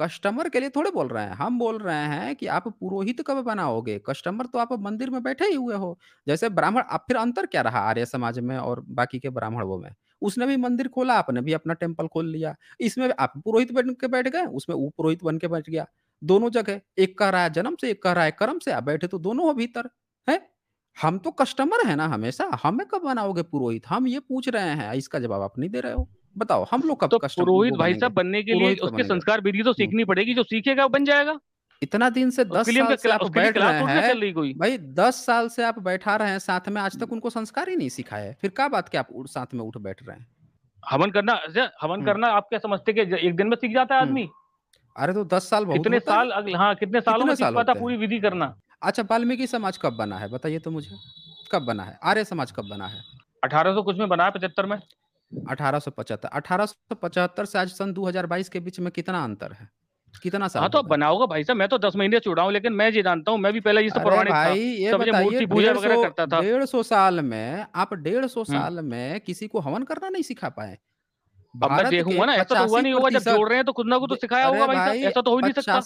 कस्टमर के लिए थोड़े बोल रहे हैं, हम बोल रहे हैं कि आप पुरोहित कब बनाओगे? कस्टमर तो आप मंदिर में बैठे ही हुए हो। जैसे ब्राह्मण अब फिर अंतर क्या रहा आर्य समाज में और बाकी के ब्राह्मणों में? उसने भी मंदिर खोला, आपने भी अपना टेम्पल खोल लिया। इसमें आप पुरोहित बन के बैठ गए, उसमें वो पुरोहित बन के बैठ गया। दोनों जगह, एक कह रहा है जन्म से, एक कह रहा है कर्म से, आप बैठे तो दोनों हो भीतर, है हम तो कस्टमर है ना हमेशा, हमें कब बनाओगे पुरोहित? हम ये पूछ रहे हैं, इसका जवाब आप नहीं दे रहे हो। बताओ हम लोग कब तो रोहित भाई साहब बनने के लिए तो उसके संस्कार विधि तो सीखनी हम्म। पड़ेगी जो सीखेगा बन जाएगा इतना दिन से दस साल से आप बैठ रहे हैं भाई दस साल से आप बैठा रहे हैं साथ में आज तक उनको संस्कार ही नहीं सिखाया फिर क्या बात के आप साथ में उठ बैठ रहे हैं हवन करना अच्छा, हवन हम्म। करना आप क्या समझते कि एक दिन में सीख जाता है हम्म। आदमी अरे तो दस साल बहुत कितने साल अगले हाँ कितने सालों में साल पाता पूरी विधि करना अच्छा वाल्मीकि समाज कब बना है बताइए तो मुझे कब बना है आर्य समाज कब बना है अठारह सौ कुछ में बना है पचहत्तर में 1875 से आज सन 2022 के बीच में कितना अंतर है कितना साल हाँ तो बनाओगे भाई साहब मैं तो दस महीने चुड़ा हूँ लेकिन मैं जी जानता हूँ मैं भी पहले इस पुराने भाई ये बताइए डेढ़ सौ साल में आप डेढ़ सौ हम्म। साल में किसी को हवन करना नहीं सिखा पाए अब मैं देखूंगा ना ऐसा तो हुआ नहीं होगा जब जोड़ रहे हैं तो कुछ ना कुछ तो सिखाया होगा भाई ऐसा तो हो ही नहीं सकता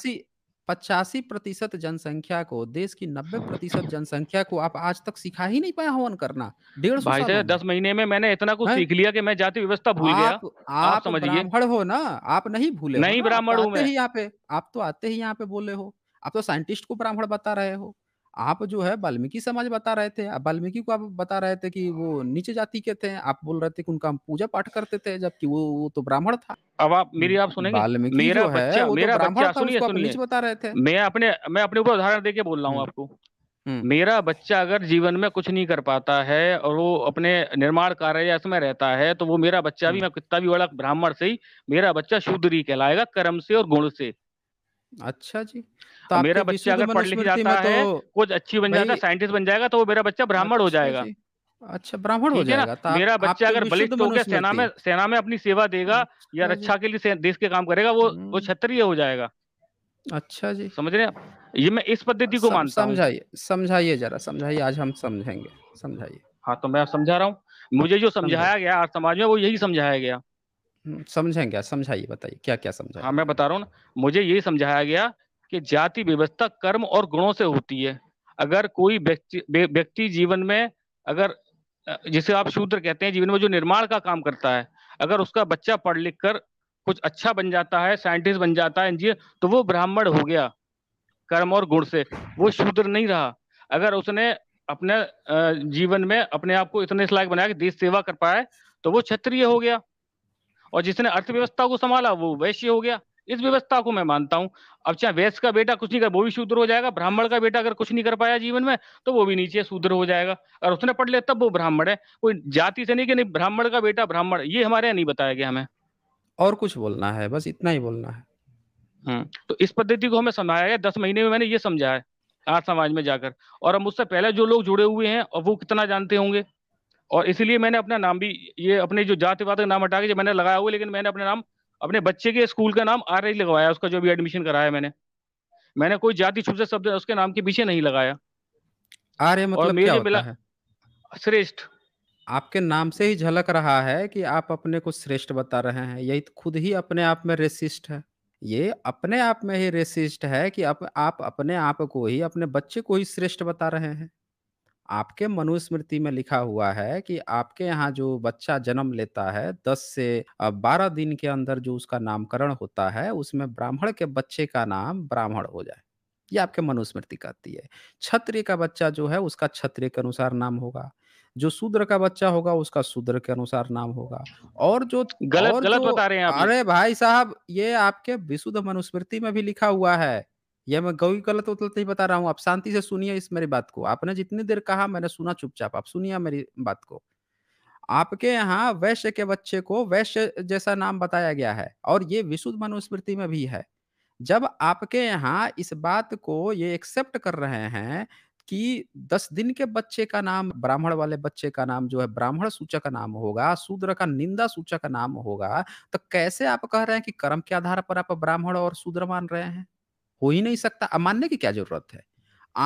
पचासी प्रतिशत जनसंख्या को देश की नब्बे प्रतिशत जनसंख्या को आप आज तक सिखा ही नहीं पाया हवन करना डेढ़ सौ दस महीने में मैंने इतना कुछ सीख लिया कि मैं जाति व्यवस्था भूल गया आप, आप समझिए ब्राह्मण हो ना आप नहीं भूले नहीं ब्राह्मण हूँ यहाँ पे आप तो आते ही यहाँ पे बोले हो आप तो साइंटिस्ट को ब्राह्मण बता रहे हो आप जो है वाल्मीकि समाज बता रहे थे आप वाल्मीकि को आप बता रहे थे कि वो नीचे जाति के थे आप बोल रहे थे कि उनका पूजा पाठ करते थे जबकि वो वो तो ब्राह्मण था अब आप मेरी आप सुनेंगे वाल्मीकि जो है वो तो मेरा तो ब्राह्मण था उसको आप नीचे बता रहे थे मैं अपने मैं अपने ऊपर उदाहरण देके बोल रहा हूँ हम्म। आपको हम्म। मेरा बच्चा अगर जीवन में कुछ नहीं कर पाता है और वो अपने निर्माण कार्य या इसमें रहता है तो वो मेरा बच्चा भी हम्म। मैं कितना भी बड़ा ब्राह्मण से ही मेरा बच्चा शूद्री कहलाएगा कर्म से और गुण से अच्छा जी तो मेरा बच्चा अगर पढ़ लिख जाता तो है कुछ अच्छी बन जाता है साइंटिस्ट बन जाएगा तो वो मेरा बच्चा ब्राह्मण हो अच्छा जाएगा अच्छा ब्राह्मण हो जाएगा तो मेरा बच्चा अगर बलिष्ठ तो हो गया सेना में सेना में अपनी सेवा देगा हाँ या रक्षा के लिए देश के काम करेगा वो वो हम्म। क्षत्रिय हो जाएगा अच्छा जी समझ रहे हैं ये मैं इस पद्धति को मानता हूँ समझाइए समझाइए जरा समझाइए आज हम समझेंगे समझाइए हाँ तो मैं समझा रहा हूँ मुझे जो समझाया गया आज समाज में वो यही समझाया गया हम्म, समझेंगे समझाइए बताइए क्या क्या समझा हाँ मैं बता रहा हूँ ना मुझे यही समझाया गया कि जाति व्यवस्था कर्म और गुणों से होती है अगर कोई व्यक्ति व्यक्ति जीवन में अगर जिसे आप शूद्र कहते हैं जीवन में जो निर्माण का काम करता है अगर उसका बच्चा पढ़ लिख कर कुछ अच्छा बन जाता है साइंटिस्ट बन जाता है इंजीनियर तो वो ब्राह्मण हो गया कर्म और गुण से वो शूद्र नहीं रहा अगर उसने अपने जीवन में अपने आप को इतने लायक बनाया कि देश सेवा कर पाए तो वो क्षत्रिय हो गया और जिसने अर्थव्यवस्था को संभाला वो वैश्य हो गया इस व्यवस्था को मैं मानता हूं अब चाहे वैश्य का बेटा कुछ नहीं कर वो भी शूद्र हो जाएगा ब्राह्मण का बेटा अगर कुछ नहीं कर पाया जीवन में तो वो भी नीचे शूद्र हो जाएगा अगर उसने पढ़ लिया तब वो ब्राह्मण है कोई जाति से नहीं कि नहीं ब्राह्मण का बेटा ब्राह्मण ये हमारे यहाँ नहीं बताया गया हमें और कुछ बोलना है बस इतना ही बोलना है हम्म, तो इस पद्धति को हमें समझाया गया दस महीने में मैंने ये समझाया आज समाज में जाकर और अब मुझसे पहले जो लोग जुड़े हुए हैं और वो कितना जानते होंगे और इसीलिए मैंने अपना नाम भी ये अपने जो जातिवाद का नाम हटा के मैंने लगाया हुआ लेकिन मैंने अपना नाम अपने बच्चे के स्कूल का नाम आर लगवाया उसका जो भी एडमिशन कराया मैंने मैंने कोई जाति छुपे शब्द उसके नाम के पीछे नहीं लगाया आर मतलब क्या होता है श्रेष्ठ आपके नाम से ही झलक रहा है कि आप अपने को श्रेष्ठ बता रहे हैं यही तो खुद ही अपने आप में रेसिस्ट है ये अपने आप में ही रेसिस्ट है कि आप आप अपने आप को ही अपने बच्चे को ही श्रेष्ठ बता रहे हैं आपके मनुस्मृति में लिखा हुआ है कि आपके यहाँ जो बच्चा जन्म लेता है दस से बारह दिन के अंदर जो उसका नामकरण होता है, उसमें ब्राह्मण के बच्चे का नाम ब्राह्मण हो जाए। ये आपके मनुस्मृति कहती है। क्षत्रिय का बच्चा जो है उसका क्षत्रिय के अनुसार नाम होगा। जो शूद्र का बच्चा होगा उसका शूद्र के अनुसार नाम होगा और जो गलत और गलत जो बता रहे हैं आप अरे भाई साहब! ये आपके विशुद्ध मनुस्मृति में भी लिखा हुआ है। यह मैं गौ गलत उतलत तो नहीं बता रहा हूँ आप शांति से सुनिए इस मेरी बात को आपने जितनी देर कहा मैंने सुना चुपचाप आप सुनिए मेरी बात को आपके यहाँ वैश्य के बच्चे को वैश्य जैसा नाम बताया गया है और ये विशुद्ध मनुस्मृति में भी है जब आपके यहाँ इस बात को ये एक्सेप्ट कर रहे हैं कि दस दिन के बच्चे का नाम ब्राह्मण वाले बच्चे का नाम जो है ब्राह्मण सूचक का नाम होगा शूद्र का निंदा सूचक का नाम होगा तो कैसे आप कह रहे हैं कि कर्म के आधार पर आप ब्राह्मण और शूद्र मान रहे हैं हो ही नहीं सकता अब मानने की क्या जरूरत है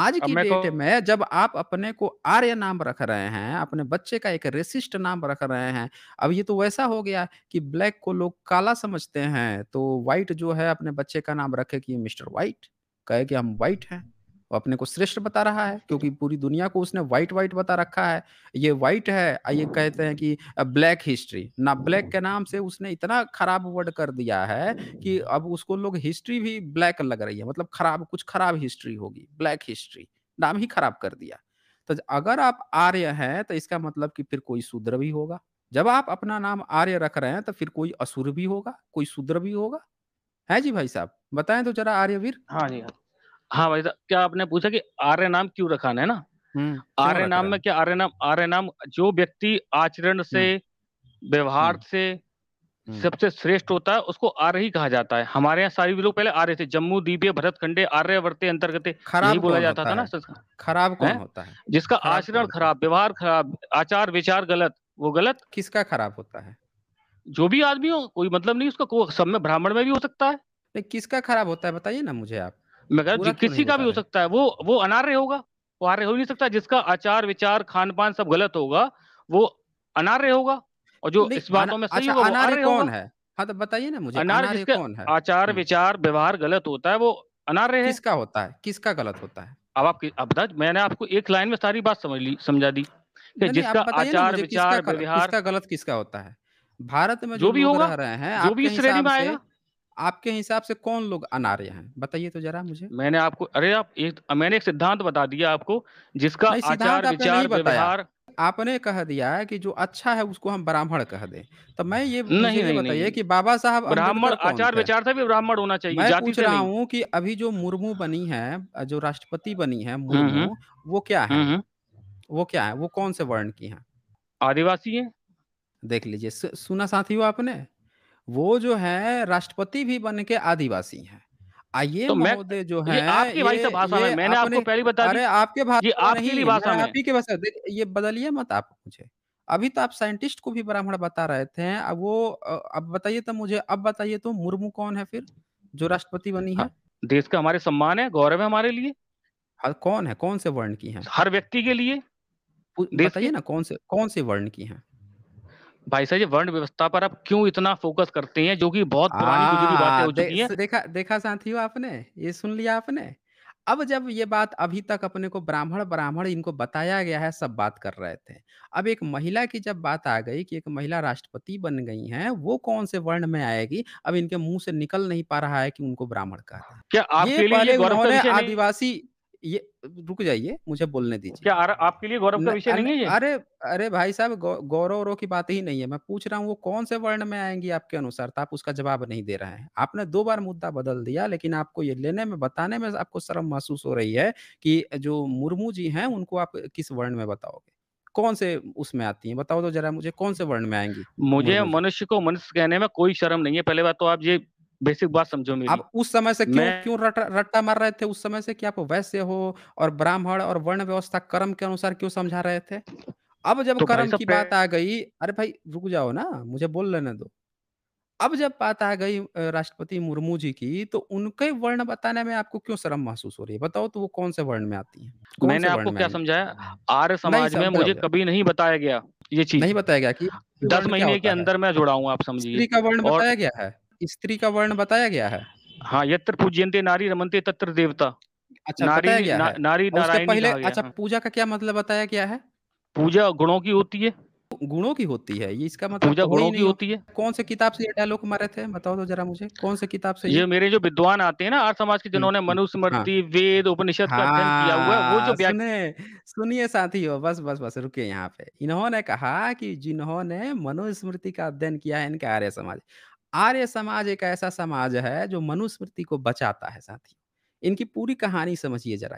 आज की डेट में जब आप अपने को आर्य नाम रख रहे हैं अपने बच्चे का एक रेसिस्ट नाम रख रहे हैं अब ये तो वैसा हो गया कि ब्लैक को लोग काला समझते हैं तो व्हाइट जो है अपने बच्चे का नाम रखे कि मिस्टर व्हाइट कहे कि हम व्हाइट हैं वो अपने को श्रेष्ठ बता रहा है क्योंकि पूरी दुनिया को उसने व्हाइट व्हाइट बता रखा है ये व्हाइट है ये कहते हैं कि ब्लैक हिस्ट्री ना ब्लैक के नाम से उसने इतना खराब वर्ड कर दिया है कि अब उसको लोग हिस्ट्री भी ब्लैक लग रही है मतलब खराब कुछ खराब हिस्ट्री होगी ब्लैक हिस्ट्री नाम ही खराब कर दिया तो अगर आप आर्य हैं तो इसका मतलब कि फिर कोई शूद्र भी होगा जब आप अपना नाम आर्य रख रहे हैं तो फिर कोई असुर भी होगा कोई शूद्र भी होगा है जी भाई साहब बताएं तो जरा आर्यवीर हाँ जी हाँ हाँ भाई साहब क्या आपने पूछा कि आर्य नाम क्यों रखा है ना हम्म, आर्य नाम में क्या आर्य नाम आर्य नाम जो व्यक्ति आचरण से हम्म, व्यवहार हम्म, से सबसे श्रेष्ठ होता है उसको आर्य ही कहा जाता है हमारे यहाँ सारे लोग पहले आर्य थे जम्मू दीपे भरत खंडे आर्य वर्ते अंतर्गत खराब बोला जाता था ना खराब कौन है होता है जिसका आचरण खराब व्यवहार खराब आचार विचार गलत वो गलत किसका खराब होता है जो भी आदमी हो कोई मतलब नहीं उसका सब में ब्राह्मण में भी हो सकता है किसका खराब होता है बताइए ना मुझे आप मगर किसी का भी हो सकता है वो वो अनार्य होगा वो आर्य हो नहीं सकता जिसका आचार विचार खान पान सब गलत होगा वो अनार्य होगा और जो इस बातों में सही अच्छा, होगा अनार्य कौन है हाँ तो बताइए ना मुझे अनार्य जिसका कौन है आचार हम्म। विचार व्यवहार गलत होता है वो अनार्य है किसका होता है किसका गलत होता है अब आप अब मैंने आपको एक लाइन में सारी बात समझ ली समझा दी कि जिसका आचार विचार व्यवहार गलत किसका होता है भारत में जो, भी होगा रह रहे हैं जो भी श्रेणी में आएगा आपके हिसाब से कौन लोग अनार्य हैं? बताइए तो जरा मुझे। मैंने आपको अरे आप एक मैंने एक सिद्धांत बता दिया आपको जिसका आचार, आपने विचार, व्यवहार आपने कह दिया है कि जो अच्छा है उसको हम ब्राह्मण कह दे तो मैं ये नहीं, नहीं, बताइए कि बाबा साहब ब्राह्मण आचार विचार से भी ब्राह्मण होना चाहिए, मैं पूछ रहा हूँ कि अभी जो मुर्मू बनी है, जो राष्ट्रपति हम्म, बनी है हम्म, मुर्मू, वो क्या है? हम्म, वो क्या है? वो कौन से वर्ण की है आदिवासी है देख लीजिए सुना साथी हो आपने वो जो है राष्ट्रपति भी बन के आदिवासी है आइए तो महोदय जो है आपकी भाई सब भाषा में मैंने आपको पहले बता अरे आपके भाषा आपकी भाषा में आपकी के भाषा ये बदलिए मत आप मुझे अभी तो आप साइंटिस्ट को भी ब्राह्मण बता रहे थे अब वो अब बताइए तो मुझे अब बताइए तो मुर्मू कौन है फिर जो राष्ट्रपति बनी है हाँ, देश का हमारे सम्मान है गौरव है हमारे लिए हर हाँ, कौन है कौन से वर्ण की है हर व्यक्ति के लिए बताइए ना कौन से कौन से वर्ण की है भाई साहब ये वर्ण व्यवस्था पर आप क्यों इतना फोकस करते हैं जो कि बहुत पुरानी गुजरी बातें हो हाँ, चुकी हैं देखा देखा साथियों आपने ये सुन लिया आपने अब जब ये बात अभी तक अपने को ब्राह्मण ब्राह्मण इनको बताया गया है सब बात कर रहे थे अब एक महिला की जब बात आ गई कि एक महिला राष्ट्रपति बन गई है वो कौन से वर्ण में आएगी अब इनके मुंह से निकल नहीं पा रहा है कि उनको ब्राह्मण कहा क्या आपके लिए पहले उन्होंने आदिवासी ये रुक जाइए मुझे बोलने दीजिए क्या आपके लिए गौरव का विषय नहीं है अरे अरे भाई साहब गौरव गौरव की बात ही नहीं है मैं पूछ रहा हूँ वो कौन से वर्ण में आएंगी आपके अनुसार तो आप उसका जवाब नहीं दे रहे हैं आपने दो बार मुद्दा बदल दिया लेकिन आपको ये लेने में बताने में आपको शर्म महसूस हो रही है कि जो मुर्मू जी हैं उनको आप किस वर्ण में बताओगे कौन से उसमें आती है बताओ तो जरा मुझे कौन से वर्ण में आएंगी मुझे मनुष्य को मनुष्य कहने में कोई शर्म नहीं है पहले बात तो आप ये बेसिक बात समझो मेरी आप उस समय से क्यों क्यों रट्टा मार रहे थे उस समय से कि आप वैश्य हो और ब्राह्मण और वर्ण व्यवस्था कर्म के अनुसार क्यों समझा रहे थे अब जब तो कर्म की बात आ गई अरे भाई रुक जाओ ना मुझे बोल लेने दो अब जब बात आ गई राष्ट्रपति मुर्मू जी की तो उनके वर्ण बताने में आपको क्यों शर्म महसूस हो रही है बताओ तो वो कौन से वर्ण में आती है मैंने आपको क्या समझाया आर्य समाज में मुझे कभी नहीं बताया गया ये चीज नहीं बताया गया कि दस महीने के अंदर मैं जुड़ा हूँ आप समझिए का वर्ण बताया गया है स्त्री का वर्ण बताया गया है हाँ यत्र पूज्यंते नारी रमनते तत्र देवता अच्छा नारी गया ना, है। नारी नारायण पहले अच्छा हाँ। पूजा का क्या मतलब बताया गया है पूजा गुणों की होती है गुणों की होती है ये इसका मतलब पूजा गुणों की होती है कौन से किताब से ये डायलॉग मारे थे बताओ तो जरा मुझे कौन से किताब से ये, मेरे जो विद्वान आते हैं ना आर्य समाज के हम्म, जिन्होंने हम्म, मनुस्मृति हाँ। वेद उपनिषद का अध्ययन किया हुआ है वो जो हाँ, सुने सुनिए साथियों बस बस बस रुकिए यहाँ पे इन्होंने कहा कि जिन्होंने मनुस्मृति का अध्ययन किया है इनके आर्य समाज आर्य समाज एक ऐसा समाज है जो मनुस्मृति को बचाता है साथी इनकी पूरी कहानी समझिए जरा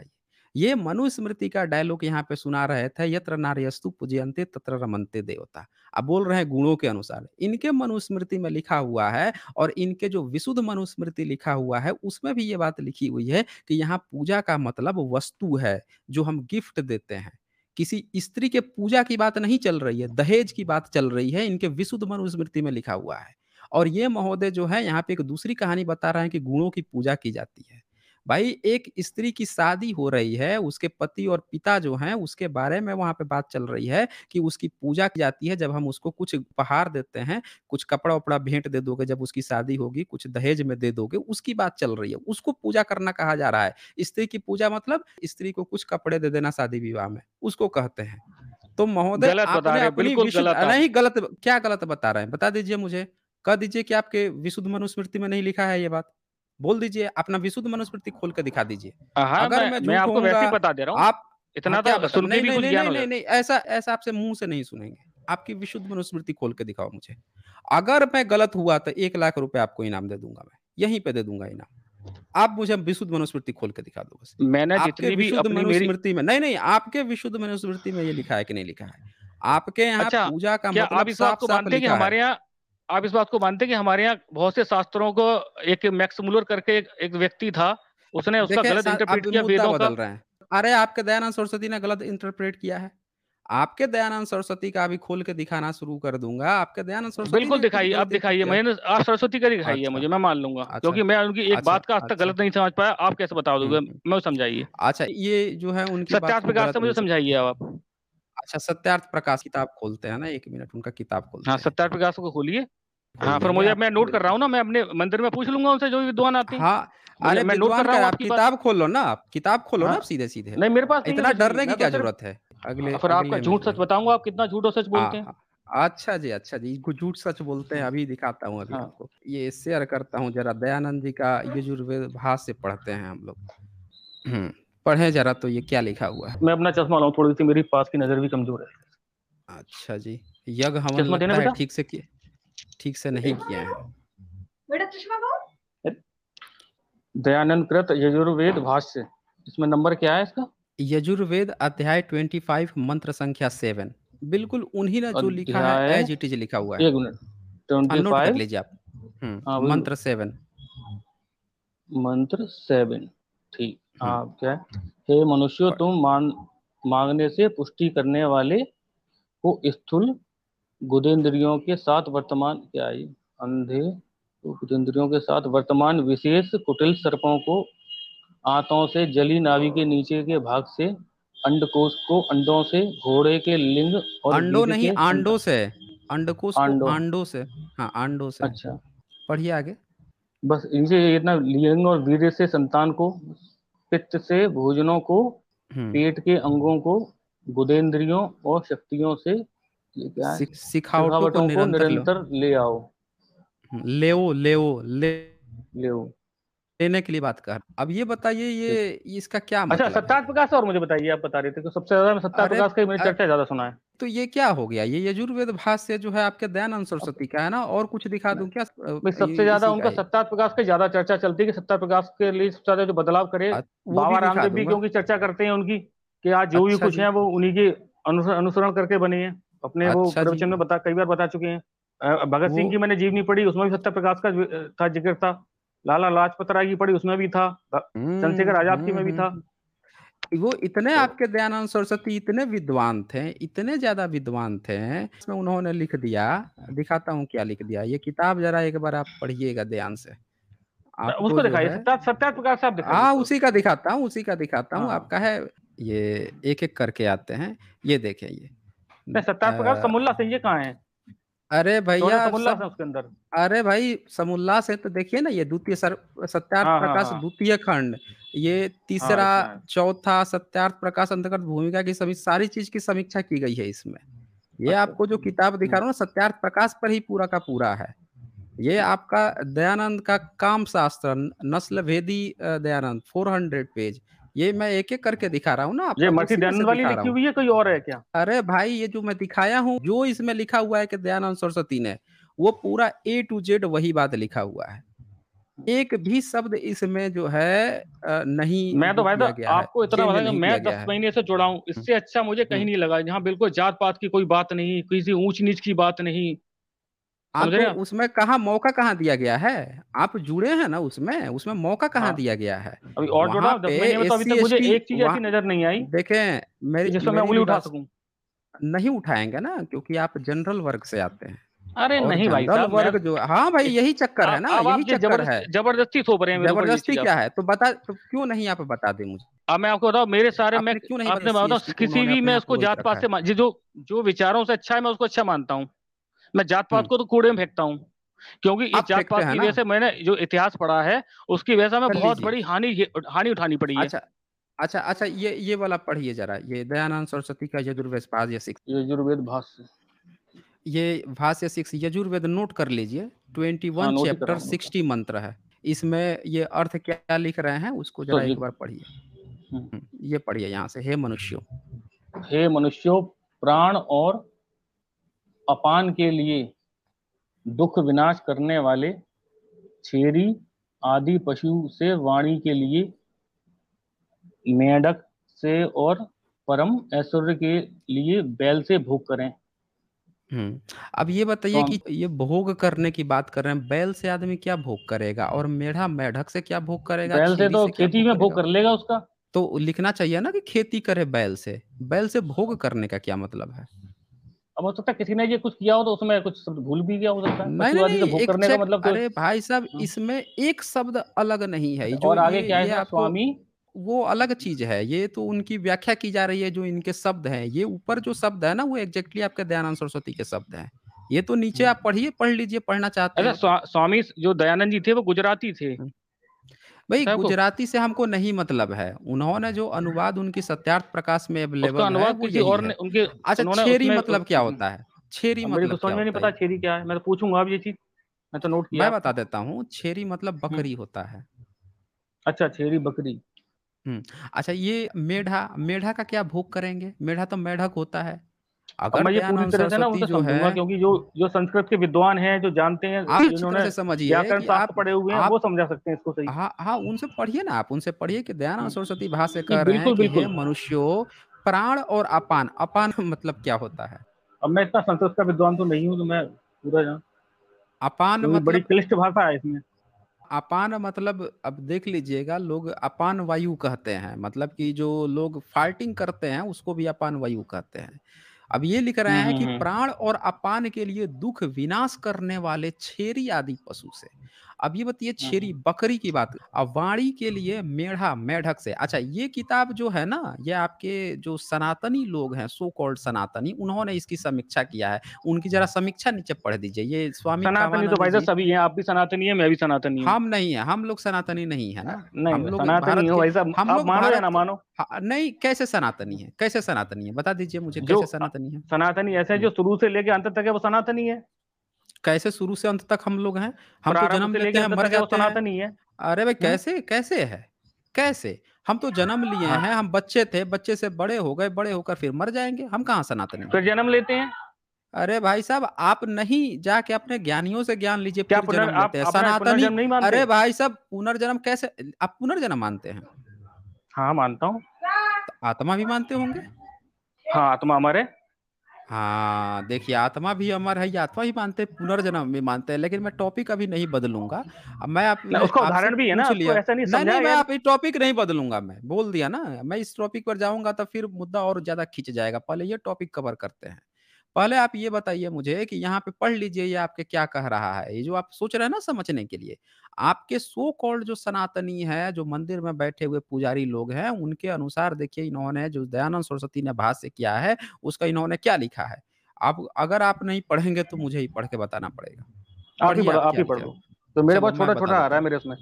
ये ये मनुस्मृति का डायलॉग यहाँ पे सुना रहे थे यत्र नार्यस्तु पूजयंते तत्र रमनते देवता अब बोल रहे हैं गुणों के अनुसार इनके मनुस्मृति में लिखा हुआ है और इनके जो विशुद्ध मनुस्मृति लिखा हुआ है उसमें भी ये बात लिखी हुई है कि यहाँ पूजा का मतलब वस्तु है जो हम गिफ्ट देते हैं किसी स्त्री के पूजा की बात नहीं चल रही है दहेज की बात चल रही है इनके विशुद्ध मनुस्मृति में लिखा हुआ है और ये महोदय जो है यहाँ पे एक दूसरी कहानी बता रहे हैं कि गुणों की पूजा की जाती है भाई एक स्त्री की शादी हो रही है उसके पति और पिता जो हैं उसके बारे में वहां पे बात चल रही है कि उसकी पूजा की जाती है जब हम उसको कुछ उपहार देते हैं कुछ कपड़ा उपड़ा भेंट दे दोगे जब उसकी शादी होगी कुछ दहेज में दे दोगे उसकी बात चल रही है उसको पूजा करना कहा जा रहा है स्त्री की पूजा मतलब स्त्री को कुछ कपड़े दे देना शादी विवाह में उसको कहते हैं तो महोदय नहीं गलत क्या गलत बता रहे हैं बता दीजिए मुझे कह दीजिए कि आपके विशुद्ध मनुस्मृति में नहीं लिखा है ये बात बोल दीजिए अपना विशुद्ध मनुस्मृति खोल कर दिखा दीजिए हाँ, हाँ, अगर मैं, मैं, आपको वैसे बता दे रहा आप इतना हाँ, तो नहीं, नहीं, नहीं, नहीं, नहीं, नहीं, ऐसा ऐसा आपसे मुंह से नहीं सुनेंगे आपकी विशुद्ध मनुस्मृति खोल के दिखाओ मुझे अगर मैं गलत हुआ तो एक लाख रुपए आपको इनाम दे दूंगा मैं यहीं पे दे दूंगा इनाम आप मुझे विशुद्ध मनुस्मृति खोल के दिखा दो बस मैंने मनुस्मृति में नहीं नहीं आपके विशुद्ध मनुस्मृति में ये लिखा है कि नहीं लिखा है आपके यहाँ अच्छा, पूजा का मतलब साफ साफ लिखा है आप इस बात को मानते हैं कि हमारे यहाँ बहुत से शास्त्रों को एक मैक्स मुलर करके एक, एक व्यक्ति था उसने उसका गलत इंटरप्रेट किया वेदों का रहे हैं अरे आपके दयानंद सरस्वती ने गलत इंटरप्रेट किया है आपके दयानंद सरस्वती का अभी खोल के दिखाना शुरू कर दूंगा आपके दयानंद सरस्वती बिल्कुल दिखाइए आप दिखाइए मैंने आप सरस्वती का दिखाइए अच्छा, मुझे मैं मान लूंगा अच्छा, क्योंकि मैं उनकी एक अच्छा, बात का आज तक अच्छा। गलत नहीं समझ पाया आप कैसे बता दूंगा हम्म, हम्म। मैं समझाइए अच्छा ये जो है उनकी सत्यार्थ से मुझे समझाइए आप अच्छा सत्यार्थ प्रकाश किताब खोलते हैं ना एक मिनट उनका किताब खोलते हाँ सत्यार्थ प्रकाश को खोलिए हाँ पर मुझे मैं नोट कर रहा हूँ ना मैं अपने मंदिर में पूछ लूंगा उनसे जो विद्वान आते हैं हाँ, अरे मैं नोट कर रहा हूँ आप किताब खोल लो ना आप किताब खोलो ना हाँ। आप सीधे सीधे नहीं मेरे पास इतना डरने की क्या तो जरूरत है अगले फिर आपका झूठ सच बताऊंगा आप कितना झूठ और सच हाँ, बोलते हैं अच्छा जी अच्छा जी झूठ सच बोलते हैं अभी दिखाता हूँ अभी हाँ। आपको ये शेयर करता हूँ जरा दयानंद जी का यजुर्वेद भाष्य पढ़ते हैं हम लोग हम्म। पढ़े जरा तो ये क्या लिखा हुआ है मैं अपना चश्मा लाऊं थोड़ी सी मेरी पास की नजर भी कमजोर है अच्छा जी यज्ञ हवन लगता है ठीक से ठीक से नहीं किया है बेटा चश्मा कौन दयानंद कृत यजुर्वेद भाष्य इसमें नंबर क्या है इसका यजुर्वेद अध्याय 25 मंत्र संख्या 7 बिल्कुल उन्हीं ने जो लिखा है एज इट इज लिखा हुआ है एक मिनट नोट हाँ, कर लीजिए आप हम्म, हाँ, मंत्र 7 मंत्र 7 ठीक हाँ क्या हे मनुष्य तुम मान मांगने से पुष्टि करने वाले को स्थूल गुदेन्द्रियों के साथ वर्तमान क्या है अंधे तो गुदेन्द्रियों के साथ वर्तमान विशेष कुटिल सर्पों को आतों से जली नाभि के नीचे के भाग से अंडकोश को अंडों से घोड़े के लिंग और अंडो नहीं आंडो से अंडकोश आंडो आंडो से हाँ आंडो से अच्छा पढ़िए आगे बस इनसे इतना लिंग और वीर्य से संतान को पित्त से भोजनों को हम्म। पेट के अंगों को गुदेन्द्रियों और शक्तियों से सिखावटों को निरंतर, ले आओ हम्म, ले लेओ ले लेओ लेने के लिए बात कर अब ये बताइए ये इसका क्या अच्छा, मतलब अच्छा सत्ता प्रकाश और मुझे बताइए आप बता रहे थे कि सबसे ज्यादा सत्ता प्रकाश का मैंने चर्चा ज्यादा सुना है तो ये क्या हो गया ये यजुर्वेद भाष्य जो है आपके दयानंद सरस्वती का है ना और कुछ दिखा दूं क्या मैं सबसे ज्यादा उनका सत्ता प्रकाश की ज्यादा चर्चा चलती है कि सत्ता प्रकाश के लिए सबसे ज्यादा जो बदलाव करे बाबा रामदेव भी क्योंकि चर्चा करते हैं उनकी कि आज जो भी अच्छा कुछ है वो उन्हीं के अनुसरण करके बने हैं अपने वो अच्छा प्रवचन में बता कई बार बता चुके हैं भगत सिंह की मैंने जीवनी पढ़ी उसमें भी सत्य प्रकाश का था जिक्र था लाला लाजपत राय की पढ़ी उसमें भी था हम्म, चंद्रशेखर आजाद की में भी हम्म, था हम्म। वो इतने तो, आपके दयानंद सरस्वती इतने विद्वान थे इतने ज्यादा विद्वान थे इसमें उन्होंने लिख दिया दिखाता हूँ क्या लिख दिया ये किताब जरा एक बार आप पढ़िएगा ध्यान से उसको दिखाइए हाँ उसी का दिखाता हूँ उसी का दिखाता हूँ हाँ। आपका है ये एक एक करके आते हैं ये देखे ये सत्या प्रकाश समोल्ला सिंह जी कहाँ है अरे भैया उसके अंदर अरे भाई समुल्लास है तो देखिए ना ये द्वितीय सत्यार्थ हाँ, हाँ, प्रकाश हाँ। द्वितीय खंड ये तीसरा अच्छा, अच्छा। चौथा सत्यार्थ प्रकाश अंतर्गत भूमिका की सभी सारी चीज की समीक्षा की गई है इसमें ये अच्छा, आपको जो किताब दिखा रहा हूँ ना सत्यार्थ प्रकाश पर ही पूरा का पूरा है ये आपका दयानंद का काम शास्त्र नस्ल भेदी दयानंद हंड्रेड पेज ये मैं एक एक करके दिखा रहा हूँ ना ये मल्टीडेन वाली लिखी हुई है कोई और है क्या अरे भाई ये जो मैं दिखाया हूँ जो इसमें लिखा हुआ है कि दयानंद सरस्वती ने वो पूरा ए टू जेड वही बात लिखा हुआ है एक भी शब्द इसमें जो है नहीं मैं तो भाई तो गया आपको इतना बता मैं दस महीने से जुड़ा हूँ इससे हम्म। अच्छा मुझे कहीं हम्म। नहीं लगा यहाँ बिल्कुल जात पात की कोई बात नहीं किसी ऊंच नीच की बात नहीं आपको उसमें कहा मौका कहाँ दिया गया है आप जुड़े हैं ना उसमें उसमें मौका कहाँ हाँ। दिया गया है अभी और वहां पे तो अभी तक मुझे एक चीज ऐसी नजर नहीं आई देखे मेरी जिसमें मैं उंगली उठा सकूं नहीं उठाएंगे ना क्योंकि आप जनरल वर्ग से आते हैं अरे नहीं भाई जनरल वर्ग जो हाँ भाई यही चक्कर है ना यही चक्कर है जबरदस्ती थोप रहे हैं जबरदस्ती क्या है तो बता तो क्यों नहीं आप बता दे मुझे अब मैं आपको बताऊँ मेरे सारे मैं क्यों नहीं आपने किसी भी मैं उसको जात पात से जो जो विचारों से अच्छा है मैं उसको अच्छा मानता हूँ मैं जात पात हम्म। को तो कूड़े में फेंकता हूँ क्योंकि इस जात पात की वजह से मैंने जो इतिहास पढ़ा है उसकी वजह से हमें बहुत बड़ी हानि हानि उठानी पड़ी है अच्छा, अच्छा अच्छा ये ये वाला पढ़िए जरा ये दयानंद सरस्वती का यजुर्वेद भाष्य सिक्स यजुर्वेद भाष्य ये भाष्य सिक्स यजुर्वेद नोट कर लीजिए हाँ, ट्वेंटी वन चैप्टर सिक्सटी मंत्र है इसमें ये अर्थ क्या लिख रहे हैं उसको तो जरा तो एक बार पढ़िए हम्म। ये पढ़िए यहाँ से हे मनुष्यो हे मनुष्यो प्राण और अपान के लिए दुख विनाश करने वाले छेरी आदि पशु से वाणी के लिए मेढक से और परम ऐश्वर्य के लिए बैल से भोग करें हम्म, अब ये बताइए कि ये भोग करने की बात कर रहे हैं बैल से आदमी क्या भोग करेगा और मेढा मेढक से क्या भोग करेगा बैल से तो से खेती में भोग कर लेगा उसका तो लिखना चाहिए ना कि खेती करे बैल से बैल से भोग करने का क्या मतलब है अब हो सकता है किसी ने ये कुछ किया हो तो उसमें कुछ शब्द भूल भी गया हो सकता है नहीं, नहीं, तो करने का मतलब अरे भाई साहब हम्म। इसमें एक शब्द अलग नहीं है जो और आगे क्या है स्वामी वो अलग चीज है ये तो उनकी व्याख्या की जा रही है जो इनके शब्द हैं ये ऊपर जो शब्द है ना वो एग्जैक्टली आपके दयानंद सरस्वती के शब्द हैं ये तो नीचे हम्म। आप पढ़िए पढ़ लीजिए पढ़ना चाहते अच्छा, हैं स्वामी जो दयानंद जी थे वो गुजराती थे हम्म। भाई अच्छा, गुजराती से हमको नहीं मतलब है उन्होंने जो अनुवाद उनकी सत्यार्थ प्रकाश में अवेलेबल है अनुवाद और ने उनके अच्छा छेरी मतलब क्या होता है छेरी तो मतलब समझ में नहीं पता छेरी क्या है मैं तो पूछूंगा अब ये चीज मैं तो नोट किया मैं बता देता हूँ छेरी मतलब हम्म। बकरी होता है अच्छा छेरी बकरी हम्म अच्छा ये मेढा मेढा का क्या भोग करेंगे मेढा तो मेढक होता है अगर मैं ये पूरी तरह से ना उनसे समझूंगा क्योंकि जो जो संस्कृत के विद्वान हैं जो जानते हैं जिन्होंने समझिए आप पढ़े हुए हैं वो समझा सकते हैं इसको सही हाँ हाँ उनसे पढ़िए ना आप उनसे पढ़िए कि दयानंद हाँ। सरस्वती भाष्य कर रहे हैं कि मनुष्यो प्राण और अपान अपान मतलब क्या होता है अब मैं इतना संस्कृत का विद्वान तो नहीं हूँ तो मैं पूरा जान अपान तो मतलब बड़ी क्लिष्ट भाषा है इसमें अपान मतलब अब देख लीजिएगा लोग अपान वायु कहते हैं मतलब कि जो लोग फाइटिंग करते हैं उसको भी अपान वायु कहते हैं अब ये लिख रहे हैं कि प्राण और अपान के लिए दुख विनाश करने वाले छेरी आदि पशु से अब ये बताइए हाँ, छेरी हाँ। बकरी की बात अब वाणी के लिए मेढ़ा मेढक से अच्छा ये किताब जो है ना ये आपके जो सनातनी लोग हैं सो कॉल्ड सनातनी उन्होंने इसकी समीक्षा किया है उनकी जरा समीक्षा नीचे पढ़ दीजिए ये स्वामी सनातनी तो भाई साहब सभी हैं आप भी सनातनी है मैं भी सनातनी हम नहीं है हम लोग सनातनी नहीं है ना हाँ, हम लोग हम लोग मानो या ना मानो नहीं कैसे सनातनी है कैसे सनातनी है बता दीजिए मुझे कैसे सनातनी है सनातनी ऐसे जो शुरू से लेके अंत तक है वो सनातनी है कैसे शुरू से अंत तक हम लोग हैं हम तो जन्म लेते हैं मर जाते हैं नहीं है अरे भाई हाँ? कैसे कैसे है कैसे हम तो जन्म लिए हाँ। हैं हम बच्चे थे बच्चे से बड़े हो गए बड़े होकर फिर मर जाएंगे हम कहाँ सनातन फिर जन्म लेते हैं अरे भाई साहब आप नहीं जाके अपने ज्ञानियों से ज्ञान लीजिए पुनर्जन्म लेते हैं सनातनी अरे भाई साहब पुनर्जन्म कैसे आप पुनर्जन्म मानते हैं हाँ मानता हूँ तो आत्मा भी मानते होंगे हाँ आत्मा हमारे हाँ देखिए आत्मा भी अमर है आत्मा ही मानते पुनर्जन्म भी मानते हैं लेकिन मैं टॉपिक अभी नहीं बदलूंगा अब मैं आप ना, उदाहरण भी है ना लिया ऐसा नहीं नहीं नहीं मैं आप टॉपिक नहीं बदलूंगा मैं बोल दिया ना मैं इस टॉपिक पर जाऊंगा तो फिर मुद्दा और ज्यादा खींच जाएगा पहले ये टॉपिक कवर करते हैं पहले आप ये बताइए मुझे कि यहाँ पे पढ़ लीजिए ये आपके क्या कह रहा है ये जो आप सोच रहे हैं ना समझने के लिए आपके सो कॉल्ड जो सनातनी है जो मंदिर में बैठे हुए पुजारी लोग हैं उनके अनुसार देखिए इन्होंने जो दयानंद सरस्वती ने भाष्य किया है उसका इन्होंने क्या लिखा है आप अगर आप नहीं पढ़ेंगे तो मुझे ही पढ़ के बताना पड़ेगा आप ही पढ़ो तो मेरे पास छोटा छोटा आ रहा है मेरे उसमें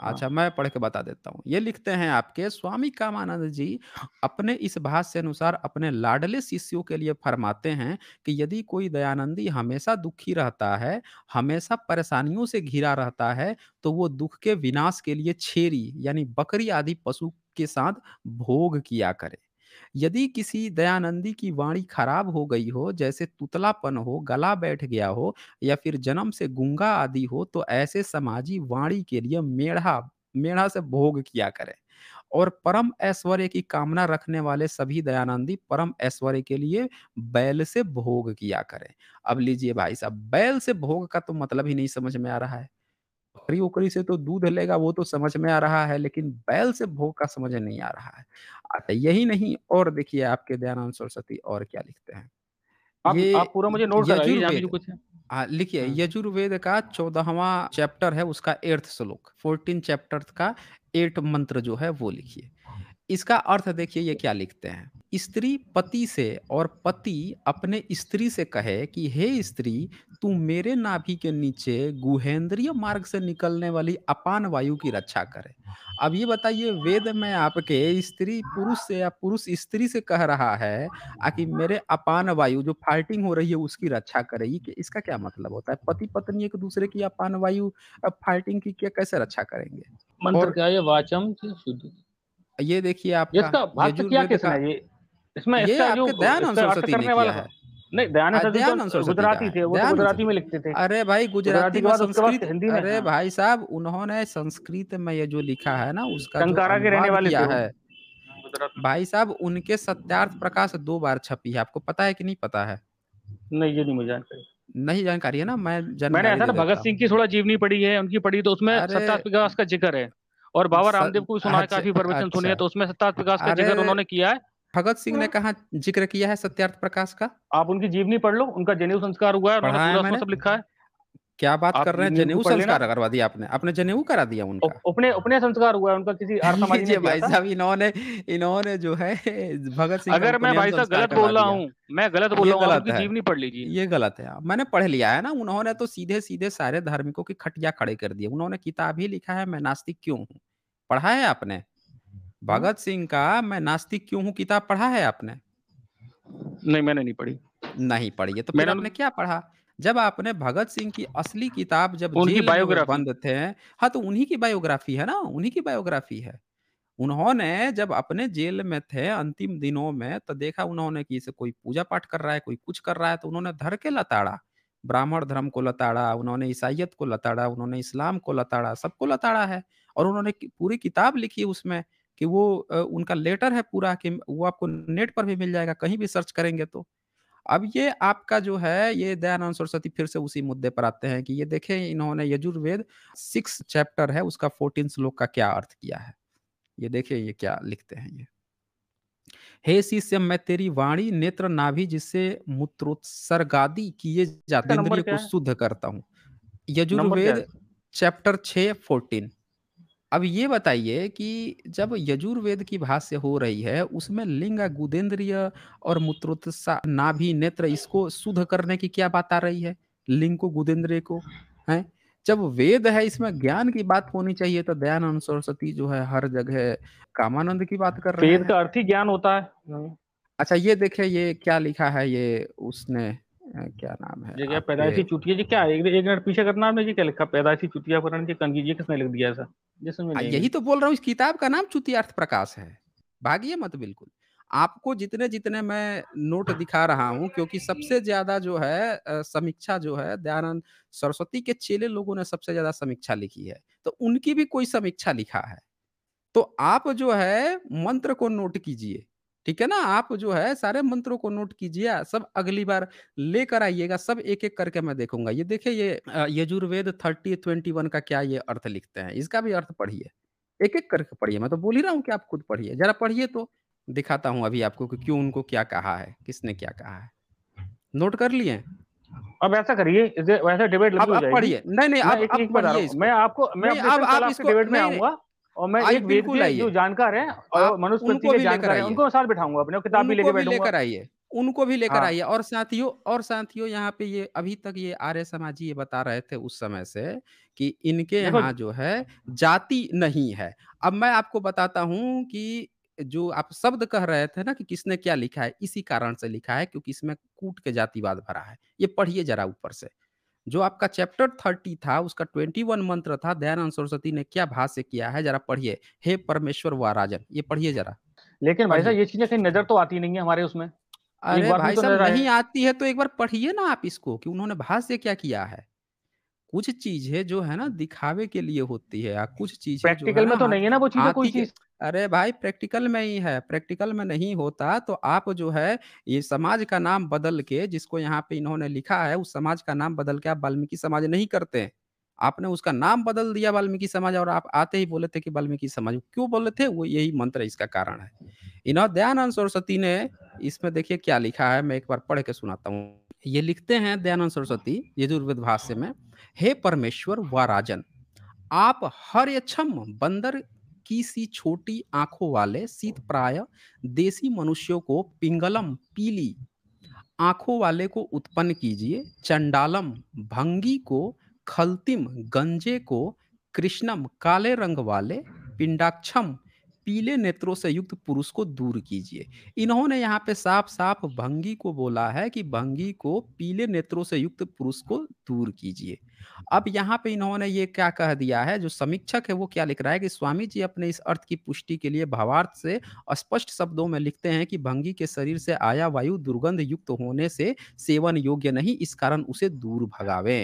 हाँ। अच्छा मैं पढ़ के बता देता हूँ ये लिखते हैं आपके स्वामी कामानंद जी अपने इस भाष्य अनुसार अपने लाडले शिष्यों के लिए फरमाते हैं कि यदि कोई दयानंदी हमेशा दुखी रहता है हमेशा परेशानियों से घिरा रहता है तो वो दुख के विनाश के लिए छेरी यानी बकरी आदि पशु के साथ भोग किया करे यदि किसी दयानंदी की वाणी खराब हो गई हो जैसे तुतलापन हो गला बैठ गया हो या फिर जन्म से गुंगा आदि हो तो ऐसे समाजी वाणी के लिए मेढ़ा मेढ़ा से भोग किया करें और परम ऐश्वर्य की कामना रखने वाले सभी दयानंदी परम ऐश्वर्य के लिए बैल से भोग किया करें अब लीजिए भाई साहब बैल से भोग का तो मतलब ही नहीं समझ में आ रहा है बकरी उकरी से तो दूध लेगा वो तो समझ में आ रहा है लेकिन बैल से भोग का समझ नहीं आ रहा है अच्छा यही नहीं और देखिए आपके दयानंद सरस्वती और क्या लिखते हैं आप ये आप पूरा मुझे नोट यजुर्वेद कुछ हाँ, लिखिए हाँ। यजुर्वेद का चौदहवा चैप्टर है उसका एर्थ श्लोक फोर्टीन चैप्टर का एट मंत्र जो है वो लिखिए हाँ। इसका अर्थ देखिए ये क्या लिखते हैं स्त्री पति से और पति अपने स्त्री से कहे कि हे स्त्री तू मेरे नाभि के नीचे गुहेंद्रीय मार्ग से निकलने वाली अपान वायु की रक्षा करे अब ये बताइए वेद में आपके स्त्री पुरुष से या पुरुष स्त्री से कह रहा है कि मेरे अपान वायु जो फाइटिंग हो रही है उसकी रक्षा करेगी ये इसका क्या मतलब होता है पति पत्नी एक दूसरे की अपान वायु फाइटिंग की क्या कैसे रक्षा करेंगे मंत्र और, क्या वाचम ये देखिए आप इसका भाष्य किसने ये इसमें इसका जो सरस्वती ने किया है नहीं दयानंद तो गुजराती थे वो तो गुजराती में लिखते थे अरे भाई गुजराती के बाद संस्कृत हिंदी में अरे भाई साहब उन्होंने संस्कृत में ये जो लिखा है ना उसका जो के रहने वाले किया है भाई साहब उनके सत्यार्थ प्रकाश दो बार छपी है आपको पता है कि नहीं पता है नहीं ये नहीं मुझे नहीं जानकारी है ना मैं मैंने ऐसा ना भगत सिंह की थोड़ा जीवनी पढ़ी है उनकी पढ़ी तो उसमें का जिक्र है और बाबा रामदेव को भी सुना है अच्छा, काफी प्रवचन सुनिए अच्छा। तो उसमें सत्यार्थ प्रकाश का जिक्र उन्होंने किया है भगत सिंह ने कहा जिक्र किया है सत्यार्थ प्रकाश का आप उनकी जीवनी पढ़ लो उनका जनेऊ संस्कार हुआ है सब लिखा है क्या बात कर रहे हैं जनेऊ संस्कार करवा दिया आपने आपने जनेऊ करा दिया उनका अपने अपने संस्कार हुआ है उनका किसी जी भाई साहब इन्होंने इन्होंने जो है भगत सिंह अगर मैं भाई साहब गलत बोल रहा हूँ मैं गलत बोल रहा हूँ जीवनी पढ़ लीजिए ये गलत है मैंने पढ़ लिया है ना उन्होंने तो सीधे सीधे सारे धार्मिकों की खटिया खड़े कर दिए उन्होंने किताब ही लिखा है मैं नास्तिक क्यों हूँ पढ़ा है आपने भगत सिंह का मैं नास्तिक क्यों हूँ किताब पढ़ा है आपने नहीं मैंने नहीं पढ़ी नहीं पढ़ी है तो मैंने क्या पढ़ा जब आपने भगत सिंह की असली किताब जब उनकी बायोग्राफी बंद थे हाँ तो उन्हीं की बायोग्राफी है ना उन्हीं की बायोग्राफी है उन्होंने जब अपने जेल में थे अंतिम दिनों में तो देखा उन्होंने कि इसे कोई पूजा पाठ कर रहा है कोई कुछ कर रहा है तो उन्होंने धर के लताड़ा ब्राह्मण धर्म को लताड़ा उन्होंने ईसाइयत को लताड़ा उन्होंने इस्लाम को लताड़ा सबको लताड़ा है और उन्होंने पूरी किताब लिखी उसमें कि वो उनका लेटर है पूरा कि वो आपको नेट पर भी मिल जाएगा कहीं भी सर्च करेंगे तो अब ये आपका जो है ये दयानंद सरस्वती फिर से उसी मुद्दे पर आते हैं कि ये देखें इन्होंने यजुर्वेद सिक्स चैप्टर है उसका फोर्टीन श्लोक का क्या अर्थ किया है ये देखिए ये क्या लिखते हैं ये हे शिष्य मैं तेरी वाणी नेत्र नाभि जिससे मूत्रोत्सर्गादि किए जाते इंद्रिय को शुद्ध करता हूँ यजुर्वेद चैप्टर छः फोर्टीन अब ये बताइए कि जब यजुर्वेद की भाष्य हो रही है उसमें लिंग गुदेंद्रिय और मूत्रोत्सा नाभि नेत्र इसको शुद्ध करने की क्या बात आ रही है लिंग को गुदेंद्रिय को है जब वेद है इसमें ज्ञान की बात होनी चाहिए तो दयानंद सरस्वती जो है हर जगह कामानंद की बात कर रहे हैं वेद का अर्थ ही ज्ञान होता है अच्छा ये देखे ये क्या लिखा है ये उसने क्या नाम है क्या पैदाइशी चुटिया जी क्या एक एक मिनट पीछे करना आपने जी क्या लिखा पैदाइशी चुटियाकरण जी कंगी किसने लिख दिया ऐसा यही तो बोल रहा हूँ इस किताब का नाम चुतिया अर्थ प्रकाश है भागिए मत बिल्कुल आपको जितने जितने मैं नोट दिखा रहा हूँ क्योंकि सबसे ज्यादा जो है समीक्षा जो है दयानंद सरस्वती के चेले लोगों ने सबसे ज्यादा समीक्षा लिखी है तो उनकी भी कोई समीक्षा लिखा है तो आप जो है मंत्र को नोट कीजिए ठीक है ना आप जो है सारे मंत्रों को नोट कीजिए सब अगली बार लेकर आइएगा सब एक एक करके मैं देखूंगा ये देखिए ये यजुर्वेद थर्टी ट्वेंटी वन का क्या ये अर्थ लिखते हैं इसका भी अर्थ पढ़िए एक एक करके पढ़िए मैं तो बोल ही रहा हूँ कि आप खुद पढ़िए जरा पढ़िए तो दिखाता हूँ अभी आपको कि क्यों उनको क्या कहा है किसने क्या कहा है नोट कर लिए अब ऐसा करिए वैसे डिबेट अब पढ़िए नहीं नहीं आप पढ़िए मैं आपको मैं आप इसको डिबेट में आऊंगा और मैं एक वेद जो जानकार है मनुष्य मनुस्मृति के जानकार है उनको साथ बिठाऊंगा अपने किताब भी लेके लेकर आइए उनको भी लेकर हाँ। आइए और साथियों और साथियों यहाँ पे ये अभी तक ये आर्य समाजी ये बता रहे थे उस समय से कि इनके यहाँ जो है जाति नहीं है अब मैं आपको बताता हूँ कि जो आप शब्द कह रहे थे ना कि किसने क्या लिखा है इसी कारण से लिखा है क्योंकि इसमें कूट के जातिवाद भरा है ये पढ़िए जरा ऊपर से जो आपका चैप्टर थर्टी था उसका ट्वेंटी वन मंत्र था दयानंद सरस्वती ने क्या भाष्य किया है जरा पढ़िए हे परमेश्वर व राजन ये पढ़िए जरा लेकिन भाई साहब ये चीजें कहीं नजर तो आती नहीं है हमारे उसमें अरे भाई तो साहब नहीं आती है तो एक बार पढ़िए ना आप इसको कि उन्होंने भाष्य क्या किया है कुछ चीज है जो है ना दिखावे के लिए होती है या कुछ चीज प्रैक्टिकल में तो नहीं है ना वो चीज कोई चीज अरे भाई प्रैक्टिकल में ही है, प्रैक्टिकल में नहीं होता तो आप जो है ये समाज का नाम बदल के जिसको यहाँ पे इन्होंने लिखा है उस समाज का नाम बदल के आप वाल्मीकि समाज नहीं करते। आपने उसका नाम बदल दिया वाल्मीकि समाज और आप आते ही बोले थे कि वाल्मीकि समाज। क्यों बोले थे? वो यही मंत्र इसका कारण है। इन्हों दयानंद सरस्वती ने इसमें देखिए क्या लिखा है मैं एक बार पढ़ के सुनाता हूँ। ये लिखते हैं दयानंद सरस्वती यजुर्वेद भाष्य में हे परमेश्वर व राजन आप हर यक्षम बंदर की सी छोटी आंखों वाले शीत प्राय देसी मनुष्यों को पिंगलम पीली आंखों वाले को उत्पन्न कीजिए चंडालम भंगी को खलतिम गंजे को कृष्णम काले रंग वाले पिंडाक्षम पीले नेत्रों से युक्त पुरुष को दूर कीजिए इन्होंने यहाँ पे साफ साफ भंगी को बोला है कि भंगी को पीले नेत्रों से युक्त पुरुष को दूर कीजिए अब यहाँ पे इन्होंने ये क्या कह दिया है जो समीक्षक है वो क्या लिख रहा है कि स्वामी जी अपने इस अर्थ की पुष्टि के लिए भावार्थ से स्पष्ट शब्दों में लिखते हैं कि भंगी के शरीर से आया वायु दुर्गंध युक्त होने से सेवन योग्य नहीं इस कारण उसे दूर भगावे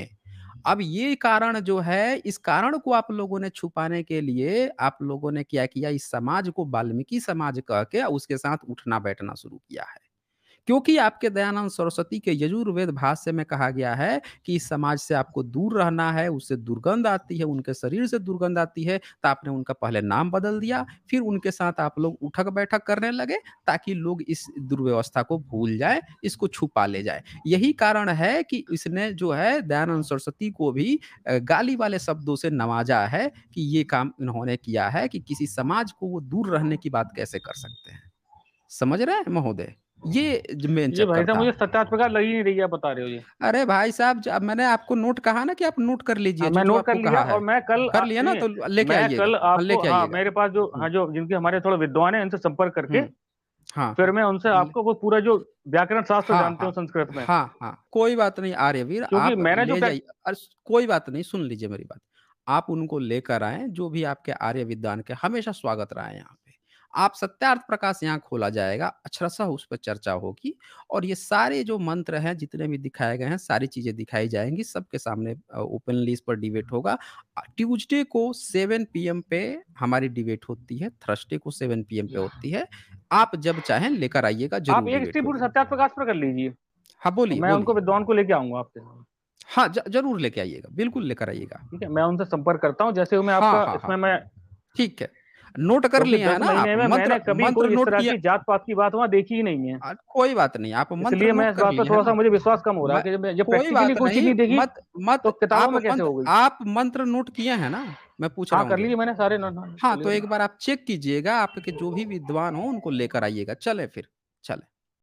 अब ये कारण जो है इस कारण को आप लोगों ने छुपाने के लिए आप लोगों ने क्या किया इस समाज को वाल्मीकि समाज कह के उसके साथ उठना बैठना शुरू किया है क्योंकि आपके दयानंद सरस्वती के यजुर्वेद भाष्य में कहा गया है कि इस समाज से आपको दूर रहना है उससे दुर्गंध आती है उनके शरीर से दुर्गंध आती है तो आपने उनका पहले नाम बदल दिया फिर उनके साथ आप लोग उठक बैठक करने लगे ताकि लोग इस दुर्व्यवस्था को भूल जाए इसको छुपा ले जाए यही कारण है कि इसने जो है दयानंद सरस्वती को भी गाली वाले शब्दों से नवाजा है कि ये काम इन्होंने किया है कि किसी समाज को वो दूर रहने की बात कैसे कर सकते हैं समझ रहे हैं महोदय ये मेन ये भाई साहब मुझे सत्यात्मका लग ही नहीं रही है बता रहे हो ये अरे भाई साहब अब मैंने आपको नोट कहा ना कि आप नोट कर लीजिए हाँ, मैं नोट कर लिया और मैं कल कर लिया ना तो लेके आइए कल हाँ, लेके हाँ, आइए मेरे पास जो हाँ जो जिनके हमारे थोड़े विद्वान है उनसे संपर्क करके हम्म। हाँ फिर मैं उनसे हम्म। आपको वो पूरा जो व्याकरण शास्त्र हाँ, जानते हो हाँ, संस्कृत में हाँ हाँ कोई बात नहीं आ आर्यवीर क्योंकि मैंने जो कोई बात नहीं सुन लीजिए मेरी बात आप उनको लेकर आए जो भी आपके आर्य विद्वान के हमेशा स्वागत रहा है यहाँ आप सत्यार्थ प्रकाश यहाँ खोला जाएगा अक्षरशः अच्छा उस पर चर्चा होगी और ये सारे जो मंत्र हैं जितने भी दिखाए गए हैं सारी चीजें दिखाई जाएंगी सबके सामने ओपनली इस पर डिबेट होगा ट्यूजडे को सेवन पी पे हमारी डिबेट होती है थर्सडे को सेवन पी पे होती है आप जब चाहें लेकर आइएगा जरूर सत्यार्थ प्रकाश पर कर लीजिए हाँ बोलिए मैं उनको विद्वान को लेके आऊंगा आपके हाँ जरूर लेके आइएगा बिल्कुल लेकर आइएगा ठीक है मैं उनसे संपर्क करता हूँ जैसे मैं हाँ, आपका हाँ, इसमें हाँ। मैं ठीक है नोट कर तो लिया है ना आप मंत्र मंत्र नोट की जात पात की बात वहां देखी ही नहीं है कोई बात नहीं आप मंत्र इसलिए मैं इस बात पर थोड़ा सा मुझे विश्वास कम हो रहा है कि जब कोई बात नहीं देखी मत मत तो किताब में कैसे होगी आप मंत्र नोट किए हैं ना मैं पूछ हाँ, रहा हाँ, कर लिए मैंने सारे नोट हाँ तो एक बार आप चेक कीजिएगा आपके जो भी विद्वान हो उनको लेकर आइएगा चले फिर चले